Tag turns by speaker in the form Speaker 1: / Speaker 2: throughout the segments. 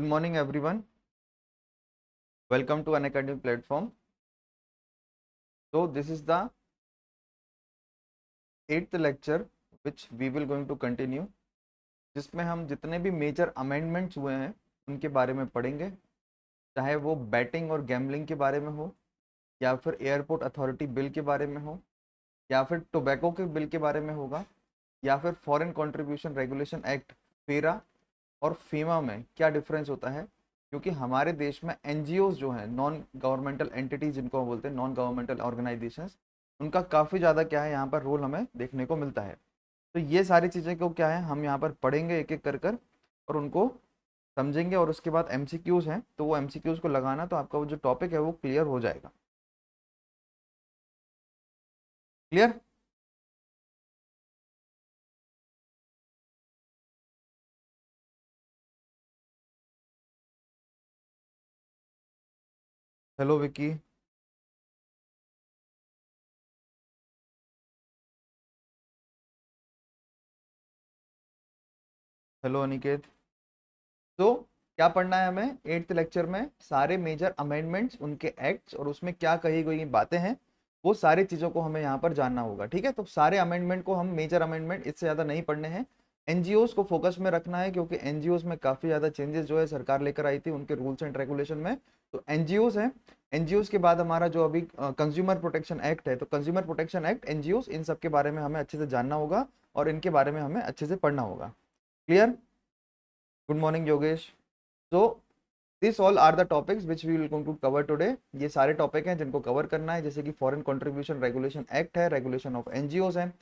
Speaker 1: Morning everyone welcome to अन academy platform
Speaker 2: so this is the eighth lecture which we will going to continue जिसमें हम जितने भी major amendments हुए हैं उनके बारे में पढ़ेंगे चाहे वो बैटिंग और गैम्बलिंग के बारे में हो या फिर एयरपोर्ट अथॉरिटी बिल के बारे में हो या फिर टोबैको के बिल के बारे में होगा या फिर फॉरेन कंट्रीब्यूशन रेगुलेशन एक्ट फेरा और फीमा में क्या डिफरेंस होता है क्योंकि हमारे देश में एन जो हैं नॉन गवर्नमेंटल एंटिटीज जिनको हम बोलते हैं नॉन गवर्नमेंटल ऑर्गेनाइजेशन उनका काफ़ी ज़्यादा क्या है यहाँ पर रोल हमें देखने को मिलता है तो ये सारी चीज़ें को क्या है हम यहाँ पर पढ़ेंगे एक एक कर कर और उनको समझेंगे और उसके बाद एम हैं तो वो एम को लगाना तो आपका वो जो टॉपिक है वो क्लियर हो जाएगा clear
Speaker 1: hello Vicky hello Aniket
Speaker 2: तो क्या पढ़ना है हमें एट्थ लेक्चर में सारे मेजर अमेंडमेंट्स उनके एक्ट्स और उसमें क्या कही गई बातें हैं वो सारी चीज़ों को हमें यहाँ पर जानना होगा ठीक है तो सारे अमेंडमेंट को हम मेजर अमेंडमेंट इससे ज़्यादा नहीं पढ़ने हैं एन को फोकस में रखना है क्योंकि एन में काफ़ी ज़्यादा चेंजेस जो है सरकार लेकर आई थी उनके रूल्स एंड रेगुलेशन में तो एन है एन के बाद हमारा जो अभी कंज्यूमर प्रोटेक्शन एक्ट है तो कंज्यूमर प्रोटेक्शन एक्ट एन इन सब के बारे में हमें अच्छे से जानना होगा और इनके बारे में हमें अच्छे से पढ़ना होगा clear good morning Yogesh so this all are the topics which we will to cover today ये सारे टॉपिक हैं जिनको कवर करना है जैसे कि फॉरन कॉन्ट्रीब्यूशन रेगुलेशन एक्ट है रेगुलेशन ऑफ एनजीओज हैं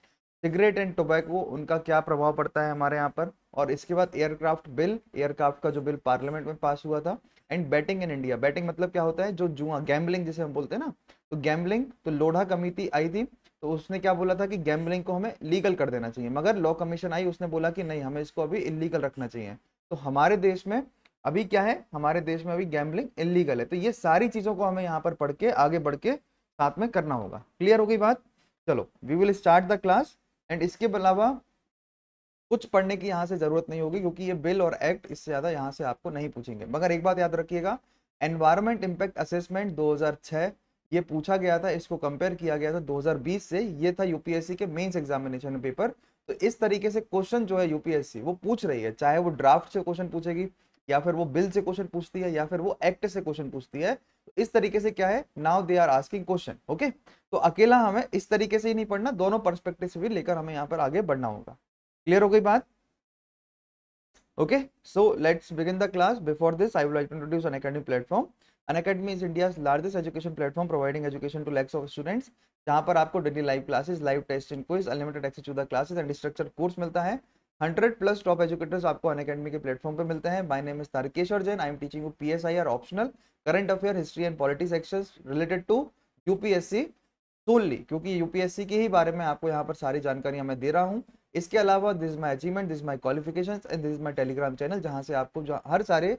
Speaker 2: सिगरेट एंड टोबैको उनका क्या प्रभाव पड़ता है हमारे यहाँ पर और इसके बाद एयरक्राफ्ट बिल एयरक्राफ्ट का जो बिल पार्लियामेंट में पास हुआ था and betting in India betting मतलब क्या होता है जो जुआ गैम्बलिंग जिसे हम बोलते हैं ना तो गैम्बलिंग तो लोढ़ा कमेटी आई थी तो उसने क्या बोला था कि गैम्बलिंग को हमें लीगल कर देना चाहिए मगर लॉ कमीशन आई उसने बोला कि नहीं हमें इसको अभी इलीगल रखना चाहिए तो हमारे देश में अभी क्या है हमारे देश में अभी गैम्बलिंग इलीगल है तो ये सारी चीज़ों को हमें यहाँ पर पढ़ के आगे बढ़ के साथ में करना होगा क्लियर हो गई बात चलो we will start the class and इसके अलावा कुछ पढ़ने की यहाँ से ज़रूरत नहीं होगी क्योंकि ये बिल और एक्ट इससे ज़्यादा यहाँ से आपको नहीं पूछेंगे मगर एक बात याद रखिएगा एनवायरमेंट इम्पैक्ट असेसमेंट 2006 ये पूछा गया था इसको कंपेयर किया गया था 2020 से ये था यूपीएससी के मेंस एग्जामिनेशन पेपर तो इस तरीके से क्वेश्चन जो है यूपीएससी वो पूछ रही है चाहे वो ड्राफ्ट से क्वेश्चन पूछेगी या फिर वो बिल से क्वेश्चन पूछती है या फिर वो एक्ट से क्वेश्चन पूछती है तो इस तरीके से क्या है now they are asking question okay तो अकेला हमें इस तरीके से ही नहीं पढ़ना दोनों परस्पेक्टिव से भी लेकर हमें यहाँ पर आगे बढ़ना होगा क्लियर हो गई बात okay so let's begin the class before this I would introduce Unacademy platform Unacademy is India largest education platform providing education to lakhs of students जहां पर आपको daily live classes live test and quiz unlimited access to the classes and structure course मिलता है hundred plus top educators आपको अन academy के platform पर मिलते हैं my name is Tarkeshwar Jain I am teaching U P S I R optional current affair history and politics action related to UPSC so only क्योंकि UPSC के ही बारे में आपको यहाँ पर सारी जानकारियाँ मैं दे रहा हूँ इसके अलावा this my achievement this my qualification and this my Telegram channel जहाँ से आपको हर सारे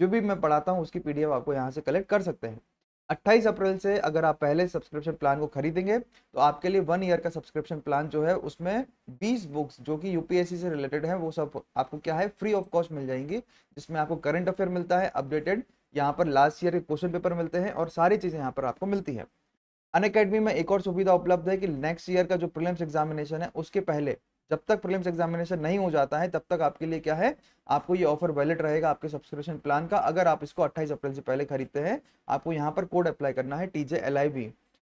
Speaker 2: जो भी मैं पढ़ाता हूँ उसकी पीडीएफ आपको यहाँ से कलेक्ट कर सकते हैं अट्ठाईस अप्रैल से अगर आप पहले सब्सक्रिप्शन प्लान को खरीदेंगे तो आपके लिए वन ईयर का सब्सक्रिप्शन प्लान जो है उसमें बीस बुक्स जो कि यूपीएससी से रिलेटेड है वो सब आपको क्या है फ्री ऑफ कॉस्ट मिल जाएंगी जिसमें आपको करंट अफेयर मिलता है अपडेटेड यहाँ पर लास्ट ईयर के क्वेश्चन पेपर मिलते हैं और सारी चीज़ें यहाँ पर आपको मिलती है अन में एक और सुविधा उपलब्ध है कि नेक्स्ट ईयर का जो प्रिलियम्स एग्जामिनेशन है उसके पहले जब तक प्रीलिम्स एग्जामिनेशन नहीं हो जाता है तब तक आपके लिए क्या है आपको ये ऑफर वैलिड रहेगा आपके सब्सक्रिप्शन प्लान का अगर आप इसको 28 अप्रैल से पहले खरीदते हैं आपको यहाँ पर कोड अप्लाई करना है TJ L I V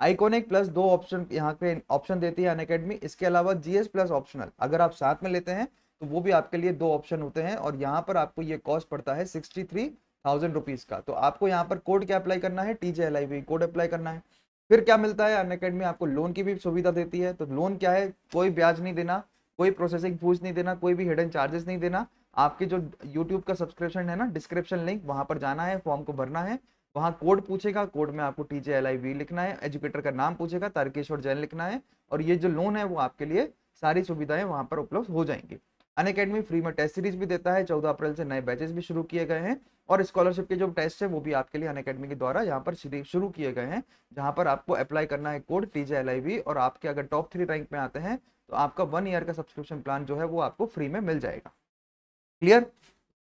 Speaker 2: iconic plus दो ऑप्शन यहाँ पे ऑप्शन देती है अनकेडमी इसके अलावा जीएस प्लस ऑप्शनल अगर आप साथ में लेते हैं तो वो भी आपके लिए दो ऑप्शन होते हैं और यहाँ पर आपको ये कॉस्ट पड़ता है सिक्सटी थ्री थाउजेंड रुपीज़ का तो आपको यहाँ पर कोड क्या अप्लाई करना है TJ L I V code apply करना है फिर क्या मिलता है अन आपको लोन की भी सुविधा देती है तो लोन क्या है कोई ब्याज नहीं देना कोई प्रोसेसिंग फूस नहीं देना कोई भी हिडन चार्जेस नहीं देना आपके जो यूट्यूब का सब्सक्रिप्शन है ना डिस्क्रिप्शन लिंक वहां पर जाना है फॉर्म को भरना है वहाँ कोड पूछेगा कोड में आपको टीजे एल आई वी लिखना है एजुकेटर का नाम पूछेगा तारकेश्वर जैन लिखना है और ये जो लोन है वो आपके लिए सारी सुविधाएं वहाँ पर उपलब्ध हो जाएंगी अन अकेडमी फ्री में टेस्ट सीरीज भी देता है चौदह अप्रैल से नए बैचेस भी शुरू किए गए हैं और स्कॉलरशिप के जो टेस्ट है वो भी आपके लिए अन अकेडमी के द्वारा यहाँ पर शुरू किए गए हैं जहाँ पर आपको अप्लाई करना है code TJ L I V और आपके अगर टॉप थ्री रैंक में आते हैं तो आपका वन ईयर का सब्सक्रिप्शन प्लान जो है वो आपको फ्री में मिल जाएगा clear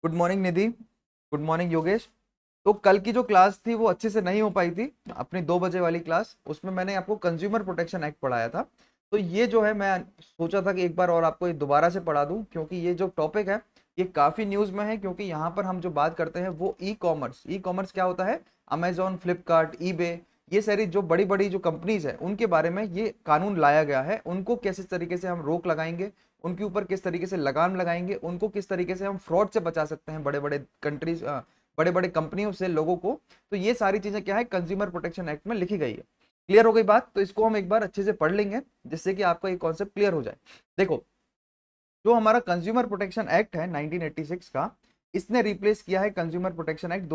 Speaker 2: good morning Nidhi good morning Yogesh तो कल की जो क्लास थी वो अच्छे से नहीं हो पाई थी अपनी दो बजे वाली क्लास उसमें मैंने आपको कंज्यूमर प्रोटेक्शन एक्ट पढ़ाया था तो ये जो है मैं सोचा था कि एक बार और आपको दोबारा से पढ़ा दूं क्योंकि ये जो टॉपिक है ये काफ़ी न्यूज़ में है क्योंकि यहाँ पर हम जो बात करते हैं वो ई कॉमर्स ई कॉमर्स क्या होता है अमेजोन फ्लिपकार्ट ई ये सारी जो बड़ी बड़ी जो कंपनीज है उनके बारे में ये कानून लाया गया है उनको कैसे तरीके से हम रोक लगाएंगे उनके ऊपर किस तरीके से लगाम लगाएंगे उनको किस तरीके से हम फ्रॉड से बचा सकते हैं बड़े बड़े कंट्रीज बड़े बड़े कंपनियों से लोगों को तो ये सारी चीज़ें क्या है कंज्यूमर प्रोटेक्शन एक्ट में लिखी गई है क्लियर हो गई बात तो इसको हम एक बार अच्छे से पढ़ लेंगे जिससे कि आपका ये कॉन्सेप्ट क्लियर हो जाए देखो जो हमारा कंज्यूमर प्रोटेक्शन एक्ट है 1986 का इसने रिप्लेस किया है कंज्यूमर प्रोटेक्शन एक्ट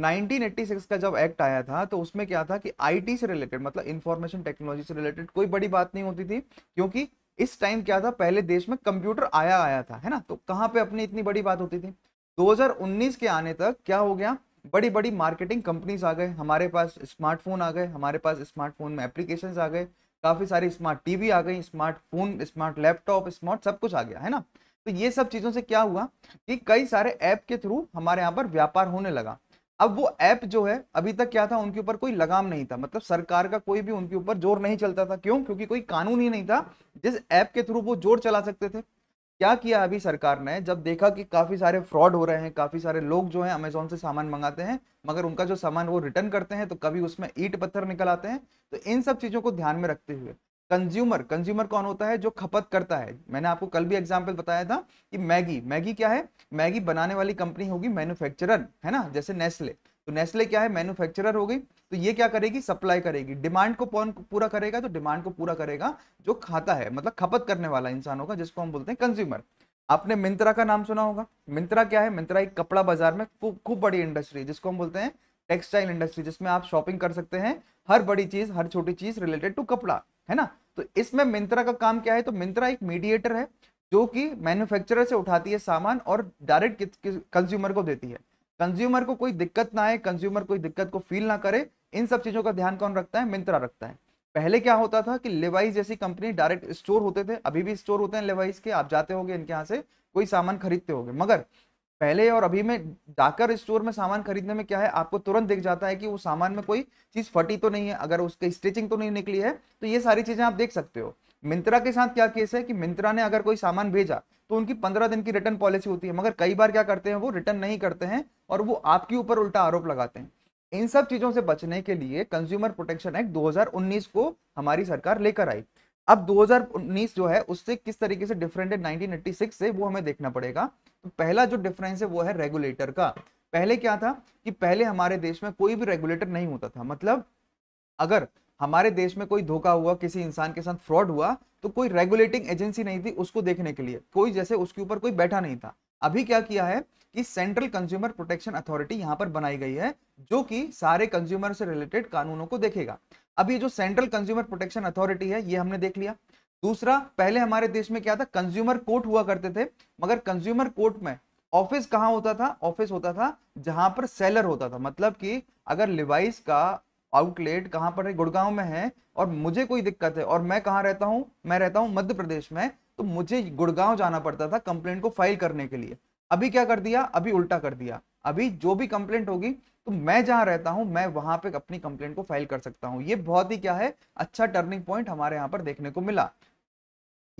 Speaker 2: 1986 का जब एक्ट आया था तो उसमें क्या था कि आईटी से रिलेटेड मतलब इंफॉर्मेशन टेक्नोलॉजी से रिलेटेड कोई बड़ी बात नहीं होती थी क्योंकि इस टाइम क्या था पहले देश में कंप्यूटर आया आया था है ना तो कहाँ पे अपनी इतनी बड़ी बात होती थी 2019 के आने तक क्या हो गया बड़ी बड़ी मार्केटिंग कंपनीज आ गए हमारे पास स्मार्टफोन आ गए हमारे पास स्मार्टफोन में एप्लीकेशन आ गए काफ़ी सारी स्मार्ट टीवी आ गई स्मार्टफोन स्मार्ट लैपटॉप स्मार्ट सब कुछ आ गया है ना तो ये सब चीज़ों से क्या हुआ कि कई सारे ऐप के थ्रू हमारे यहाँ पर व्यापार होने लगा अब वो ऐप जो है अभी तक क्या था उनके ऊपर कोई लगाम नहीं था मतलब सरकार का कोई भी उनके ऊपर जोर नहीं चलता था क्यों क्योंकि कोई कानून ही नहीं था जिस ऐप के थ्रू वो जोर चला सकते थे क्या किया अभी सरकार ने जब देखा कि काफी सारे फ्रॉड हो रहे हैं काफी सारे लोग जो है अमेजोन से सामान मंगाते हैं मगर उनका जो सामान वो रिटर्न करते हैं तो कभी उसमें ईट पत्थर निकल आते हैं तो इन सब चीजों को ध्यान में रखते हुए कंज्यूमर कंज्यूमर कौन होता है जो खपत करता है मैंने आपको कल भी एग्जाम्पल बताया था कि मैगी मैगी क्या है मैगी बनाने वाली कंपनी होगी मैन्युफैक्चरर है ना जैसे नेस्ले तो नेस्ले क्या है मैन्युफैक्चरर हो गई तो ये क्या करेगी सप्लाई करेगी डिमांड को कौन पूरा करेगा तो डिमांड को पूरा करेगा जो खाता है मतलब खपत करने वाला इंसान होगा जिसको हम बोलते हैं कंज्यूमर आपने मिंत्रा का नाम सुना होगा मिंत्रा क्या है मिंत्रा एक कपड़ा बाजार में खूब बड़ी इंडस्ट्री जिसको हम बोलते हैं टेक्सटाइल इंडस्ट्री जिसमें आप शॉपिंग कर सकते हैं हर बड़ी चीज हर छोटी चीज रिलेटेड टू कपड़ा है ना तो इसमें मिंत्रा का काम क्या है तो मिंत्रा एक मीडिएटर है जो कि मैन्युफैक्चरर से उठाती है सामान और डायरेक्ट कंज्यूमर को देती है कंज्यूमर को कोई दिक्कत ना आए कंज्यूमर कोई दिक्कत को फील ना करे इन सब चीजों का ध्यान कौन रखता है मिंत्रा रखता है पहले क्या होता था कि लेवाइस जैसी कंपनी डायरेक्ट स्टोर होते थे अभी भी स्टोर होते हैं लेवाइस के आप जाते होगे इनके यहाँ से कोई सामान खरीदते होगे मगर पहले और अभी में जाकर स्टोर में सामान खरीदने में क्या है आपको तुरंत दिख जाता है कि वो सामान में कोई चीज फटी तो नहीं है अगर उसकी स्टिचिंग तो नहीं निकली है तो ये सारी चीजें आप देख सकते हो मिंत्रा के साथ क्या केस है कि मिंत्रा ने अगर कोई सामान भेजा तो उनकी पंद्रह दिन की रिटर्न पॉलिसी होती है मगर कई बार क्या करते हैं वो रिटर्न नहीं करते हैं और वो आपके ऊपर उल्टा आरोप लगाते हैं इन सब चीजों से बचने के लिए कंज्यूमर प्रोटेक्शन एक्ट 2019 को हमारी सरकार लेकर आई अब 2019 जो है उससे किस तरीके से डिफरेंट है 1986 से वो हमें देखना पड़ेगा तो पहला जो डिफरेंस है वो है रेगुलेटर का पहले क्या था कि पहले हमारे देश में कोई भी रेगुलेटर नहीं होता था मतलब अगर हमारे देश में कोई धोखा हुआ किसी इंसान के साथ फ्रॉड हुआ तो कोई रेगुलेटिंग एजेंसी नहीं थी उसको देखने के लिए कोई जैसे उसके ऊपर कोई बैठा नहीं था अभी क्या किया है कि सेंट्रल कंज्यूमर प्रोटेक्शन अथॉरिटी यहां पर बनाई गई है जो कि सारे कंज्यूमर से रिलेटेड कानूनों को देखेगा अब ये जो सेंट्रल कंज्यूमर प्रोटेक्शन अथॉरिटी है ये हमने देख लिया दूसरा पहले हमारे देश में क्या था कंज्यूमर कोर्ट हुआ करते थे मगर कंज्यूमर कोर्ट में ऑफिस कहाँ होता था ऑफिस होता था जहां पर सेलर होता था मतलब कि अगर लिवाइस का आउटलेट कहाँ पर है गुड़गांव में है और मुझे कोई दिक्कत है और मैं कहाँ रहता हूँ मैं रहता हूँ मध्य प्रदेश में तो मुझे गुड़गांव जाना पड़ता था कंप्लेंट को फाइल करने के लिए अभी क्या कर दिया अभी उल्टा कर दिया अभी जो भी कंप्लेंट होगी तो मैं जहां रहता हूं मैं वहां पे अपनी कंप्लेंट को फाइल कर सकता हूं ये बहुत ही क्या है अच्छा टर्निंग पॉइंट हमारे यहां पर देखने को मिला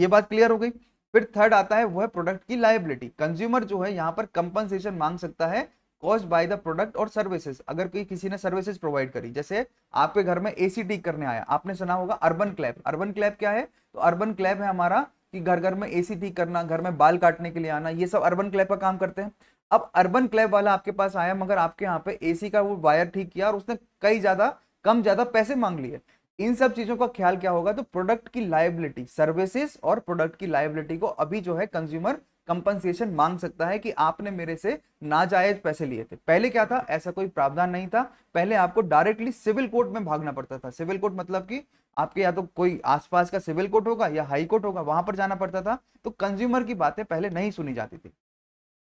Speaker 2: ये बात क्लियर हो गई फिर थर्ड आता है वह प्रोडक्ट की लाइबिलिटी कंज्यूमर जो है यहां पर कंपनसेशन मांग सकता है कॉस्ट बाय द प्रोडक्ट और सर्विसेज अगर कोई किसी ने सर्विसेज प्रोवाइड करी जैसे आपके घर में एसी ठीक करने आया आपने सुना होगा अर्बन क्लैब अर्बन क्लैब क्या है तो अर्बन क्लैब है हमारा कि घर घर में एसी ठीक करना घर में बाल काटने के लिए आना ये सब अर्बन क्लैब का काम करते हैं अब अर्बन क्लैब वाला आपके पास आया मगर आपके यहाँ पे एसी का वो वायर ठीक किया और उसने कई ज़्यादा कम ज़्यादा पैसे मांग लिए इन सब चीज़ों का ख्याल क्या होगा तो प्रोडक्ट की लाइबिलिटी सर्विसेज और प्रोडक्ट की लाइबिलिटी को अभी जो है कंज्यूमर कंपनसेशन मांग सकता है कि आपने मेरे से नाजायज पैसे लिए थे पहले क्या था ऐसा कोई प्रावधान नहीं था पहले आपको डायरेक्टली सिविल कोर्ट में भागना पड़ता था सिविल कोर्ट मतलब कि आपके या तो कोई आसपास का सिविल कोर्ट होगा या हाई कोर्ट होगा वहां पर जाना पड़ता था तो कंज्यूमर की बातें पहले नहीं सुनी जाती थी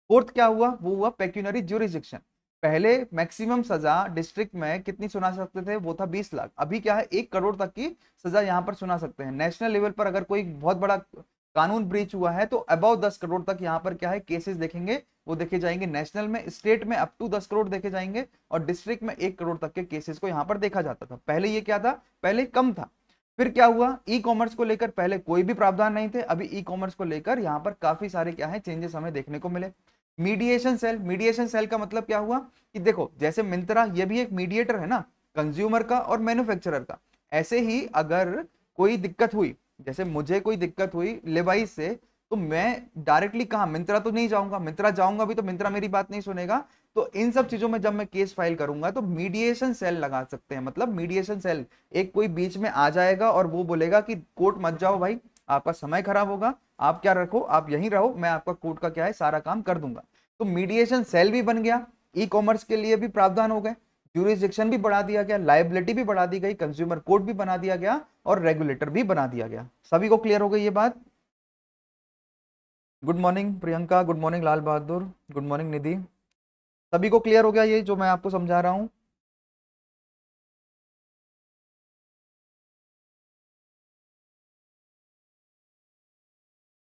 Speaker 2: फोर्थ क्या हुआ वो हुआ पेक्यूनरी ज्यूरिस्डिक्शन पहले मैक्सिमम सजा डिस्ट्रिक्ट में कितनी सुना सकते थे वो था 20 लाख अभी क्या है एक करोड़ तक की सजा यहाँ पर सुना सकते हैं नेशनल लेवल पर अगर कोई बहुत बड़ा कानून ब्रीच हुआ है तो अबाउ दस करोड़ तक यहाँ पर क्या है केसेस देखेंगे वो देखे जाएंगे नेशनल में स्टेट में अप टू दस करोड़ देखे जाएंगे और डिस्ट्रिक्ट में एक करोड़ तक के केसेस को यहाँ पर देखा जाता था पहले ये क्या था पहले कम था फिर क्या हुआ ई e कॉमर्स को लेकर पहले कोई भी प्रावधान नहीं थे अभी ई e कॉमर्स को लेकर यहाँ पर काफी सारे क्या है चेंजेस हमें देखने को मिले मीडिएशन सेल मीडिएशन सेल का मतलब क्या हुआ कि देखो जैसे मिंत्रा ये भी एक मीडिएटर है ना कंज्यूमर का और मैन्युफैक्चरर का ऐसे ही अगर कोई दिक्कत हुई जैसे मुझे कोई दिक्कत हुई लेवाइस से तो मैं डायरेक्टली कहा मिंत्रा तो नहीं जाऊंगा मिंत्रा जाऊंगा भी तो मिंत्रा मेरी बात नहीं सुनेगा तो इन सब चीजों में जब मैं केस फाइल करूंगा तो मीडिएशन सेल लगा सकते हैं मतलब मीडिएशन सेल एक कोई बीच में आ जाएगा और वो बोलेगा कि कोर्ट मत जाओ भाई आपका समय खराब होगा आप क्या रखो आप यहीं रहो मैं आपका कोर्ट का क्या है सारा काम कर दूंगा तो मीडिएशन सेल भी बन गया ई कॉमर्स के लिए भी प्रावधान हो गए जूरिस्डिक्शन भी बढ़ा दिया गया लाइबिलिटी भी बढ़ा दी गई कंज्यूमर कोर्ट भी बना दिया गया और रेगुलेटर भी बना दिया गया सभी को क्लियर हो गई ये बात good morning Priyanka good morning Lal Bahadur good morning Nidhi सभी को क्लियर हो गया ये जो मैं आपको समझा रहा हूं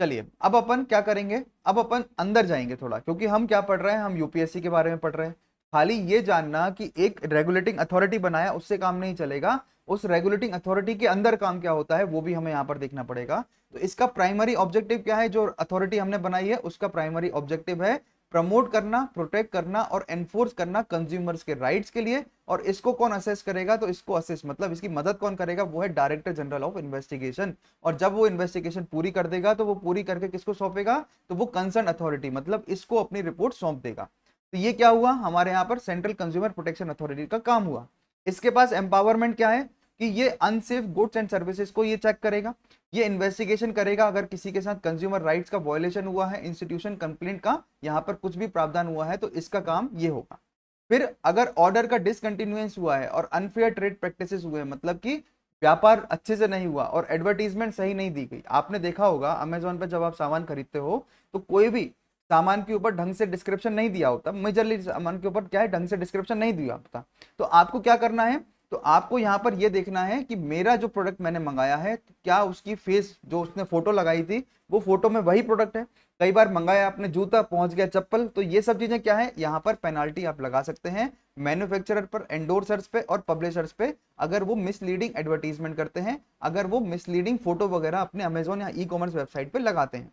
Speaker 2: चलिए अब अपन क्या करेंगे अब अपन अंदर जाएंगे थोड़ा क्योंकि हम क्या पढ़ रहे हैं हम यूपीएससी के बारे में पढ़ रहे हैं खाली ये जानना कि एक रेगुलेटिंग अथॉरिटी बनाया उससे काम नहीं चलेगा उस रेगुलेटिंग अथॉरिटी के अंदर काम क्या होता है वो भी हमें यहाँ पर देखना पड़ेगा तो इसका प्राइमरी ऑब्जेक्टिव क्या है जो अथॉरिटी हमने बनाई है उसका प्राइमरी ऑब्जेक्टिव है प्रमोट करना प्रोटेक्ट करना और एनफोर्स करना कंज्यूमर्स के राइट्स के लिए और इसको कौन असेस करेगा तो इसको असेस मतलब इसकी मदद कौन करेगा वो है डायरेक्टर जनरल ऑफ इन्वेस्टिगेशन और जब वो इन्वेस्टिगेशन पूरी कर देगा तो वो पूरी करके किसको सौंपेगा तो वो कंसर्न अथॉरिटी मतलब इसको अपनी रिपोर्ट सौंप देगा तो ये क्या हुआ हमारे यहाँ पर सेंट्रल कंज्यूमर प्रोटेक्शन अथॉरिटी का काम हुआ इसके पास एम्पावरमेंट क्या है कि ये अनसेफ गुड्स एंड सर्विसेज को ये चेक करेगा ये इन्वेस्टिगेशन करेगा अगर किसी के साथ कंज्यूमर राइट्स का वॉयलेशन हुआ है इंस्टीट्यूशन कंप्लेंट का यहाँ पर कुछ भी प्रावधान हुआ है तो इसका काम ये होगा फिर अगर ऑर्डर का डिसकंटिन्यूएंस हुआ है और अनफेयर ट्रेड प्रैक्टिसेस हुए हैं मतलब कि व्यापार अच्छे से नहीं हुआ और एडवर्टीजमेंट सही नहीं दी गई आपने देखा होगा अमेजोन पर जब आप सामान खरीदते हो तो कोई भी सामान के ऊपर ढंग से डिस्क्रिप्शन नहीं दिया होता मेजरली सामान के ऊपर क्या है ढंग से डिस्क्रिप्शन नहीं दिया होता तो आपको क्या करना है तो आपको यहाँ पर यह देखना है कि मेरा जो प्रोडक्ट मैंने मंगाया है क्या उसकी फेस जो उसने फोटो लगाई थी वो फोटो में वही प्रोडक्ट है कई बार मंगाया आपने जूता पहुंच गया चप्पल तो ये सब चीजें क्या है यहाँ पर पेनाल्टी आप लगा सकते हैं मैन्युफैक्चरर पर एंडोर्सर्स पे और पब्लिशर्स पे अगर वो मिसलीडिंग एडवर्टीजमेंट करते हैं अगर वो मिसलीडिंग फोटो वगैरह अपने अमेजोन या ई कॉमर्स वेबसाइट पर लगाते हैं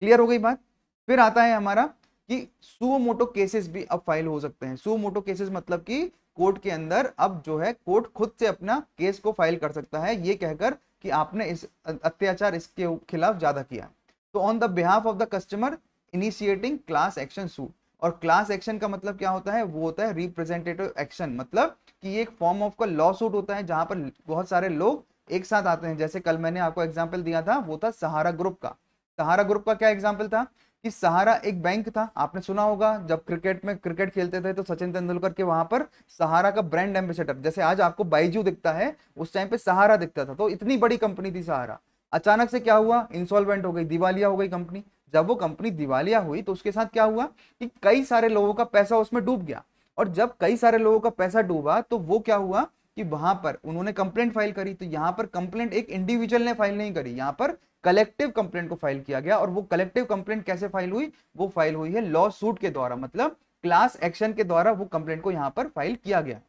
Speaker 2: क्लियर हो गई बात फिर आता है हमारा कि सुमोटो केसेस भी अब फाइल हो सकते हैं सुमोटो केसेस मतलब की कोर्ट के अंदर अब जो है कोर्ट खुद से अपना केस को फाइल कर सकता है ये कहकर कि आपने इस अत्याचार इसके खिलाफ ज्यादा किया तो on the behalf of the customer initiating class action suit और क्लास एक्शन का मतलब क्या होता है वो होता है रिप्रेजेंटेटिव एक्शन मतलब कि ये एक फॉर्म ऑफ का लॉ सूट होता है जहां पर बहुत सारे लोग एक साथ आते हैं जैसे कल मैंने आपको एग्जाम्पल दिया था वो था सहारा ग्रुप का सहारा ग्रुप का क्या एग्जाम्पल था कि सहारा एक बैंक था आपने सुना होगा जब क्रिकेट में क्रिकेट खेलते थे तो सचिन तेंदुलकर के वहां पर सहारा का ब्रांड एम्बेसडर जैसे आज आपको बाइजू दिखता है उस टाइम पे सहारा दिखता था तो इतनी बड़ी कंपनी थी सहारा अचानक से क्या हुआ इंसॉल्वेंट हो गई दिवालिया हो गई कंपनी जब वो कंपनी दिवालिया हुई तो उसके साथ क्या हुआ कि कई सारे लोगों का पैसा उसमें डूब गया और जब कई सारे लोगों का पैसा डूबा तो वो क्या हुआ कि वहां पर उन्होंने कंप्लेंट फाइल करी तो यहाँ पर कंप्लेंट एक इंडिविजुअल ने फाइल नहीं करी यहाँ पर कलेक्टिव कंप्लेंट को फाइल किया गया और वो कलेक्टिव कंप्लेंट कैसे फाइल हुई वो फाइल हुई है लॉ सूट के द्वारा मतलब क्लास एक्शन के द्वारा वो कंप्लेंट को यहाँ पर फाइल किया गया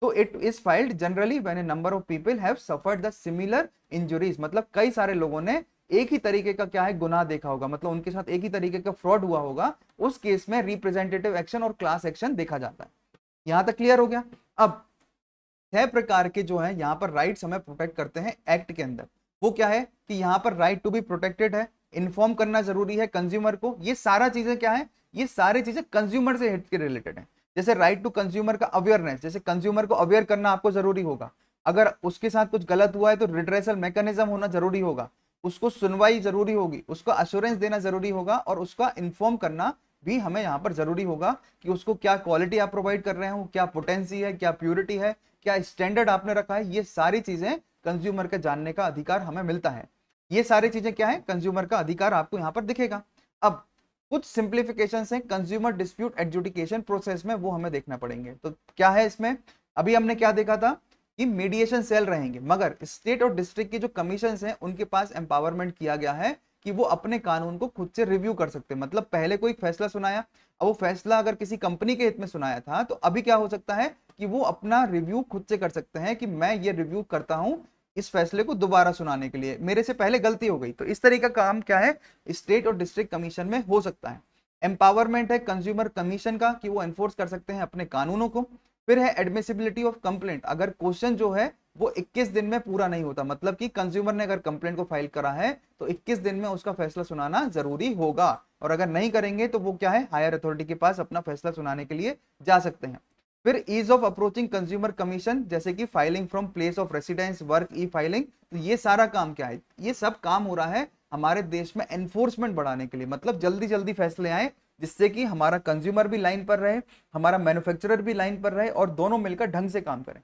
Speaker 2: तो it is filed generally when a number of people have suffered the similar injuries मतलब कई सारे लोगों ने एक ही तरीके का क्या है गुनाह देखा होगा मतलब उनके साथ एक ही तरीके का फ्रॉड हुआ होगा उस केस में रिप्रेजेंटेटिव एक्शन और क्लास एक्शन देखा जाता है यहां तक क्लियर हो गया अब छह प्रकार के जो है यहां पर राइट्स हमें प्रोटेक्ट करते हैं एक्ट के अंदर वो क्या है कि यहाँ पर राइट टू बी प्रोटेक्टेड है इन्फॉर्म करना जरूरी है कंज्यूमर को ये सारा चीजें क्या है ये सारी चीजें कंज्यूमर से हिट के रिलेटेड है जैसे राइट टू कंज्यूमर का अवेयरनेस जैसे कंज्यूमर को अवेयर करना आपको जरूरी होगा अगर उसके साथ कुछ गलत हुआ है तो रिड्रेसल मैकेनिज्म होना जरूरी होगा उसको सुनवाई जरूरी होगी उसको अश्योरेंस देना जरूरी होगा और उसका इन्फॉर्म करना भी हमें यहाँ पर जरूरी होगा कि उसको क्या क्वालिटी आप प्रोवाइड कर रहे हो क्या पोटेंसी है क्या प्योरिटी है क्या स्टैंडर्ड आपने रखा है ये सारी चीजें कंज्यूमर के जानने का अधिकार हमें मिलता है ये सारी चीजें क्या है कंज्यूमर का अधिकार आपको यहाँ पर दिखेगा अब कुछ सिंप्लीफिकेशन है कंज्यूमर डिस्प्यूट एडजुडिकेशन प्रोसेस में वो हमें देखना पड़ेंगे तो क्या है इसमें अभी हमने क्या देखा था कि मीडिएशन सेल रहेंगे मगर स्टेट और डिस्ट्रिक्ट की जो कमीशन हैं उनके पास एम्पावरमेंट किया गया है कि वो अपने कानून को खुद से रिव्यू कर सकते हैं मतलब पहले कोई फैसला सुनाया अब वो फैसला अगर किसी कंपनी के हित में सुनाया था तो अभी क्या हो सकता है कि वो अपना रिव्यू खुद से कर सकते हैं कि मैं ये रिव्यू करता हूँ इस फैसले को दोबारा सुनाने के लिए मेरे से पहले गलती हो गई तो इस तरह का काम क्या है स्टेट और डिस्ट्रिक्ट कमीशन में हो सकता है एम्पावरमेंट है कंज्यूमर कमीशन का कि वो एनफोर्स कर सकते हैं अपने कानूनों को फिर है एडमिसिबिलिटी ऑफ कंप्लेंट अगर क्वेश्चन जो है वो 21 दिन में पूरा नहीं होता मतलब कि कंज्यूमर ने अगर कंप्लेंट को फाइल करा है तो 21 दिन में उसका फैसला सुनाना जरूरी होगा और अगर नहीं करेंगे तो वो क्या है हायर अथॉरिटी के पास अपना फैसला सुनाने के लिए जा सकते हैं फिर ease of approaching consumer commission जैसे कि filing from place of residence work e filing तो ये सारा काम क्या है ये सब काम हो रहा है हमारे देश में एनफोर्समेंट बढ़ाने के लिए मतलब जल्दी जल्दी फैसले आए जिससे कि हमारा कंज्यूमर भी लाइन पर रहे हमारा मैन्युफैक्चरर भी लाइन पर रहे और दोनों मिलकर ढंग से काम करें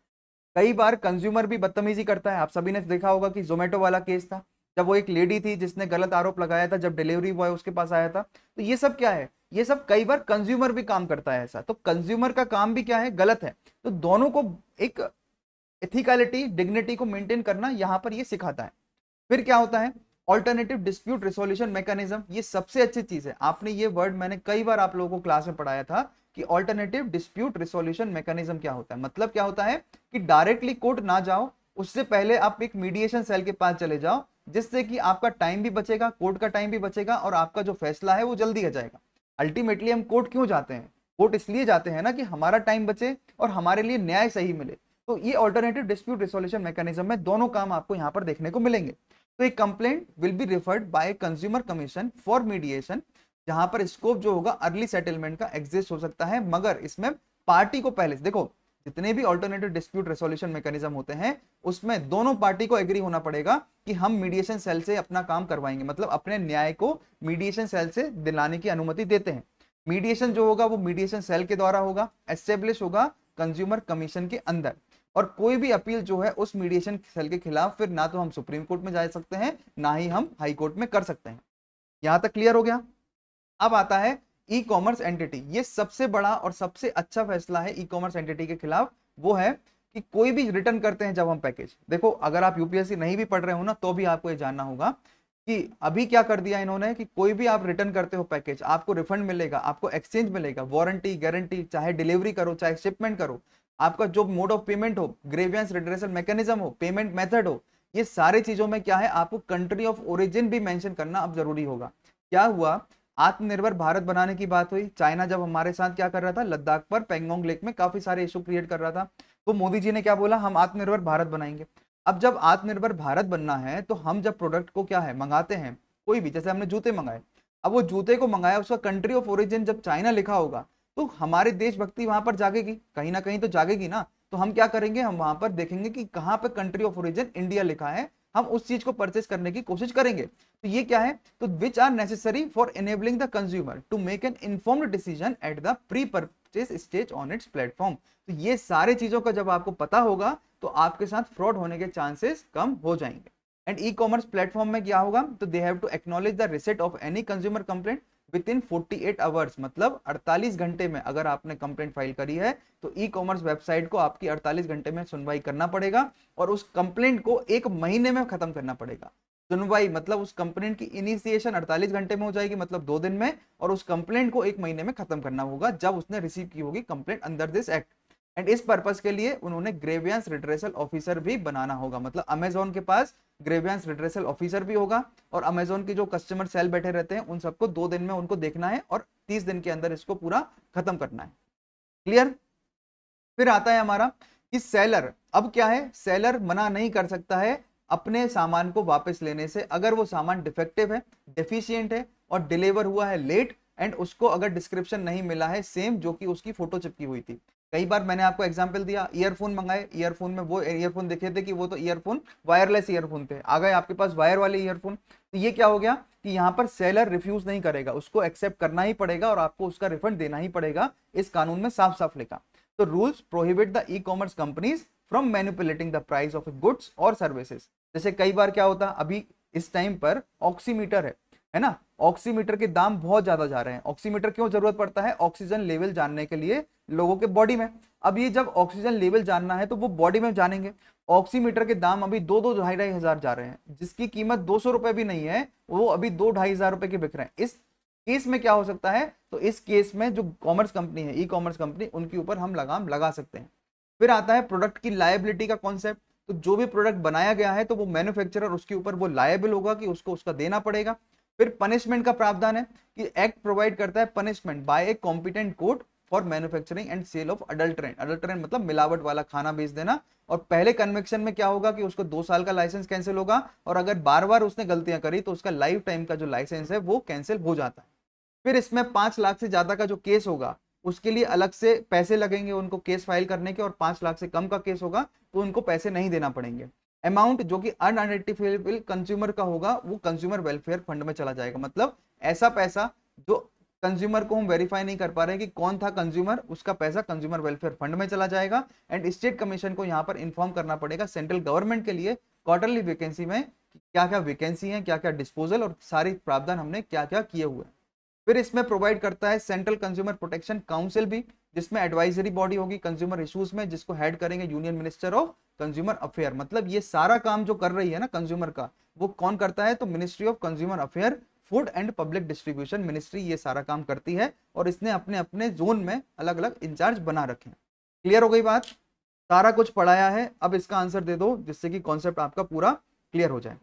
Speaker 2: कई बार कंज्यूमर भी बदतमीजी करता है आप सभी ने देखा होगा कि जोमेटो वाला केस था जब वो एक लेडी थी जिसने गलत आरोप लगाया था जब डिलीवरी बॉय उसके पास आया था तो ये सब क्या है ये सब कई बार कंज्यूमर भी काम करता है ऐसा तो कंज्यूमर का काम भी क्या है गलत है तो दोनों को एक एथिकलिटी डिग्निटी को मेंटेन करना यहाँ पर ये सिखाता है फिर क्या होता है ऑल्टरनेटिव डिस्प्यूट रिसोल्यूशन मैकेनिज्म ये सबसे अच्छी चीज है आपने ये वर्ड मैंने कई बार आप लोगों को क्लास में पढ़ाया था कि ऑल्टरनेटिव डिस्प्यूट रिसोल्यूशन मैकेनिज्म क्या होता है मतलब क्या होता है कि डायरेक्टली कोर्ट ना जाओ उससे पहले आप एक मीडिएशन सेल के पास चले जाओ जिससे कि आपका टाइम भी बचेगा कोर्ट का टाइम भी बचेगा और आपका जो फैसला है वो जल्दी आ जाएगा अल्टीमेटली हम कोर्ट क्यों जाते हैं कोर्ट इसलिए जाते हैं ना कि हमारा टाइम बचे और हमारे लिए न्याय सही मिले तो ये ऑल्टरनेटिव डिस्प्यूट रिसोल्यूशन मैकेनिज्म में दोनों काम आपको यहाँ पर देखने को मिलेंगे तो एक complaint will be referred by consumer commission for mediation जहां पर स्कोप जो होगा अर्ली सेटलमेंट का एग्जिस्ट हो सकता है मगर इसमें पार्टी को पहले देखो जितने भी ऑल्टरनेटिव डिस्प्यूट रेसोल्यूशन मैकेनिज्म होते हैं उसमें दोनों पार्टी को एग्री होना पड़ेगा कि हम मीडिएशन सेल से अपना काम करवाएंगे मतलब अपने न्याय को मीडिएशन सेल से दिलाने की अनुमति देते हैं मीडिएशन जो होगा वो मीडिएशन सेल के द्वारा होगा एस्टेब्लिश होगा कंज्यूमर कमीशन के अंदर और कोई भी अपील जो है उस मीडिएशन सेल के खिलाफ फिर ना तो हम सुप्रीम कोर्ट में जा सकते हैं ना ही हम हाई कोर्ट में कर सकते हैं यहां तक क्लियर हो गया अब आता है ई कॉमर्स एंटिटी ये सबसे बड़ा और सबसे अच्छा फैसला है ई कॉमर्स एंटिटी के खिलाफ वो है कि कोई भी रिटर्न करते हैं जब हम पैकेज देखो अगर आप यूपीएससी नहीं भी पढ़ रहे हो ना तो भी आपको ये जानना होगा कि अभी क्या कर दिया इन्होंने कि कोई भी आप रिटर्न करते हो पैकेज आपको रिफंड मिलेगा आपको एक्सचेंज मिलेगा वारंटी गारंटी चाहे डिलीवरी करो चाहे शिपमेंट करो आपका जो मोड ऑफ पेमेंट हो ग्रेवियंस रिड्रेसल मैकेनिज्म हो पेमेंट मेथड हो ये सारी चीजों में क्या है आपको कंट्री ऑफ ओरिजिन भी मेंशन करना अब जरूरी होगा क्या हुआ आत्मनिर्भर भारत बनाने की बात हुई चाइना जब हमारे साथ क्या कर रहा था लद्दाख पर पेंगोंग लेक में काफी सारे इशू क्रिएट कर रहा था तो मोदी जी ने क्या बोला हम आत्मनिर्भर भारत बनाएंगे अब जब आत्मनिर्भर भारत बनना है तो हम जब प्रोडक्ट को क्या है मंगाते हैं कोई भी जैसे हमने जूते मंगाए अब वो जूते को मंगाया उसका कंट्री ऑफ ओरिजिन जब चाइना लिखा होगा तो हमारे देशभक्ति वहां पर जागेगी कहीं ना कहीं तो जागेगी ना तो हम क्या करेंगे हम वहां पर देखेंगे कि कहां पर कंट्री ऑफ ओरिजिन इंडिया लिखा है हम उस चीज को परचेज करने की कोशिश करेंगे तो ये क्या है तो which are necessary for enabling the consumer to make an informed decision at the pre purchase stage on its platform तो ये सारे चीजों का जब आपको पता होगा तो आपके साथ फ्रॉड होने के चांसेस कम हो जाएंगे एंड ई कॉमर्स प्लेटफॉर्म में क्या होगा तो they have to acknowledge the receipt of any consumer complaint within forty eight hours मतलब 48 घंटे में अगर आपने कंप्लेंट फाइल करी है तो ई कॉमर्स वेबसाइट को आपकी 48 घंटे में सुनवाई करना पड़ेगा और उस कंप्लेंट को एक महीने में खत्म करना पड़ेगा सुनवाई मतलब उस कंप्लेंट की इनिशिएशन 48 घंटे में हो जाएगी मतलब दो दिन में और उस कंप्लेंट को एक महीने में खत्म करना होगा जब उसने रिसीव की होगी complaint under this act and इस पर्पज के लिए उन्होंने ग्रेवियंस रिड्रेसल ऑफिसर भी बनाना होगा मतलब अमेजोन के पास ग्रेवियांस रिड्रेसल ऑफिसर भी होगा और अमेजोन के जो कस्टमर सेल बैठे रहते हैं उन सबको दो दिन में उनको देखना है और तीस दिन के अंदर इसको पूरा खत्म करना है क्लियर फिर आता है हमारा कि सेलर अब क्या है सेलर मना नहीं कर सकता है अपने सामान को वापस लेने से अगर वो सामान डिफेक्टिव है डिफिशियंट है और डिलीवर हुआ है लेट एंड उसको अगर डिस्क्रिप्शन नहीं मिला है सेम जो कि उसकी फोटो चिपकी हुई थी कई बार मैंने आपको एग्जाम्पल दिया ईयरफोन मंगाए ईयरफोन में वो ईयरफोन देखे थे कि वो तो ईयरफोन वायरलेस ईयरफोन थे आ गए आपके पास वायर वाले ईयरफोन तो ये क्या हो गया कि यहाँ पर सेलर रिफ्यूज नहीं करेगा उसको एक्सेप्ट करना ही पड़ेगा और आपको उसका रिफंड देना ही पड़ेगा इस कानून में साफ साफ लिखा तो rules prohibit the e commerce companies from manipulating the price of goods और सर्विसेज जैसे कई बार क्या होता अभी इस टाइम पर ऑक्सीमीटर है है ना ऑक्सीमीटर के दाम बहुत ज्यादा जा रहे हैं ऑक्सीमीटर क्यों जरूरत पड़ता है ऑक्सीजन लेवल जानने के लिए लोगों के बॉडी में अब ये जब ऑक्सीजन लेवल जानना है तो वो बॉडी में जानेंगे ऑक्सीमीटर के दाम अभी दो दो ढाई ढाई हजार जा रहे हैं जिसकी कीमत दो सौ रुपए भी नहीं है वो अभी दो ढाई हजार रुपए के बिक रहे हैं इस केस में क्या हो सकता है तो इस केस में जो कॉमर्स कंपनी है ई कॉमर्स कंपनी उनके ऊपर हम लगाम लगा सकते हैं फिर आता है प्रोडक्ट की लाइबिलिटी का कॉन्सेप्ट तो जो भी प्रोडक्ट बनाया गया है तो वो मैन्युफैक्चरर उसके ऊपर वो लायबल होगा कि उसको उसका देना पड़ेगा फिर पनिशमेंट का प्रावधान है कि एक्ट प्रोवाइड करता है punishment by a competent court for manufacturing and sale of adulterant adulterant मतलब मिलावट वाला खाना बेच देना और पहले कन्वेक्शन में क्या होगा कि उसको दो साल का लाइसेंस कैंसिल होगा और अगर बार बार उसने गलतियां करी तो उसका लाइफ टाइम का जो लाइसेंस है वो कैंसिल हो जाता है फिर इसमें पांच लाख से ज्यादा का जो केस होगा उसके लिए अलग से पैसे लगेंगे उनको केस फाइल करने के और पांच लाख से कम का केस होगा तो उनको पैसे नहीं देना पड़ेंगे अमाउंट जो कि अनआइडेंटिफाइबल कंज्यूमर का होगा वो कंज्यूमर वेलफेयर फंड में चला जाएगा मतलब ऐसा पैसा जो कंज्यूमर को हम वेरीफाई नहीं कर पा रहे कि कौन था कंज्यूमर उसका पैसा कंज्यूमर वेलफेयर फंड में चला जाएगा एंड स्टेट कमीशन को यहाँ पर इन्फॉर्म करना पड़ेगा सेंट्रल गवर्नमेंट के लिए क्वार्टरली वैकेंसी में क्या क्या वैकेंसी है क्या क्या डिस्पोजल और सारे प्रावधान हमने क्या क्या किए हुए फिर इसमें प्रोवाइड करता है सेंट्रल कंज्यूमर प्रोटेक्शन काउंसिल भी जिसमें एडवाइजरी बॉडी होगी कंज्यूमर इश्यूज में जिसको हेड करेंगे union minister of consumer affair मतलब ये सारा काम जो कर रही है ना कंज्यूमर का वो कौन करता है तो ministry of consumer affair food and public distribution ministry ये सारा काम करती है और इसने अपने अपने जोन में अलग अलग इंचार्ज बना रखे हैं क्लियर हो गई बात सारा कुछ पढ़ाया है अब इसका आंसर दे दो जिससे कि कॉन्सेप्ट आपका पूरा क्लियर हो जाए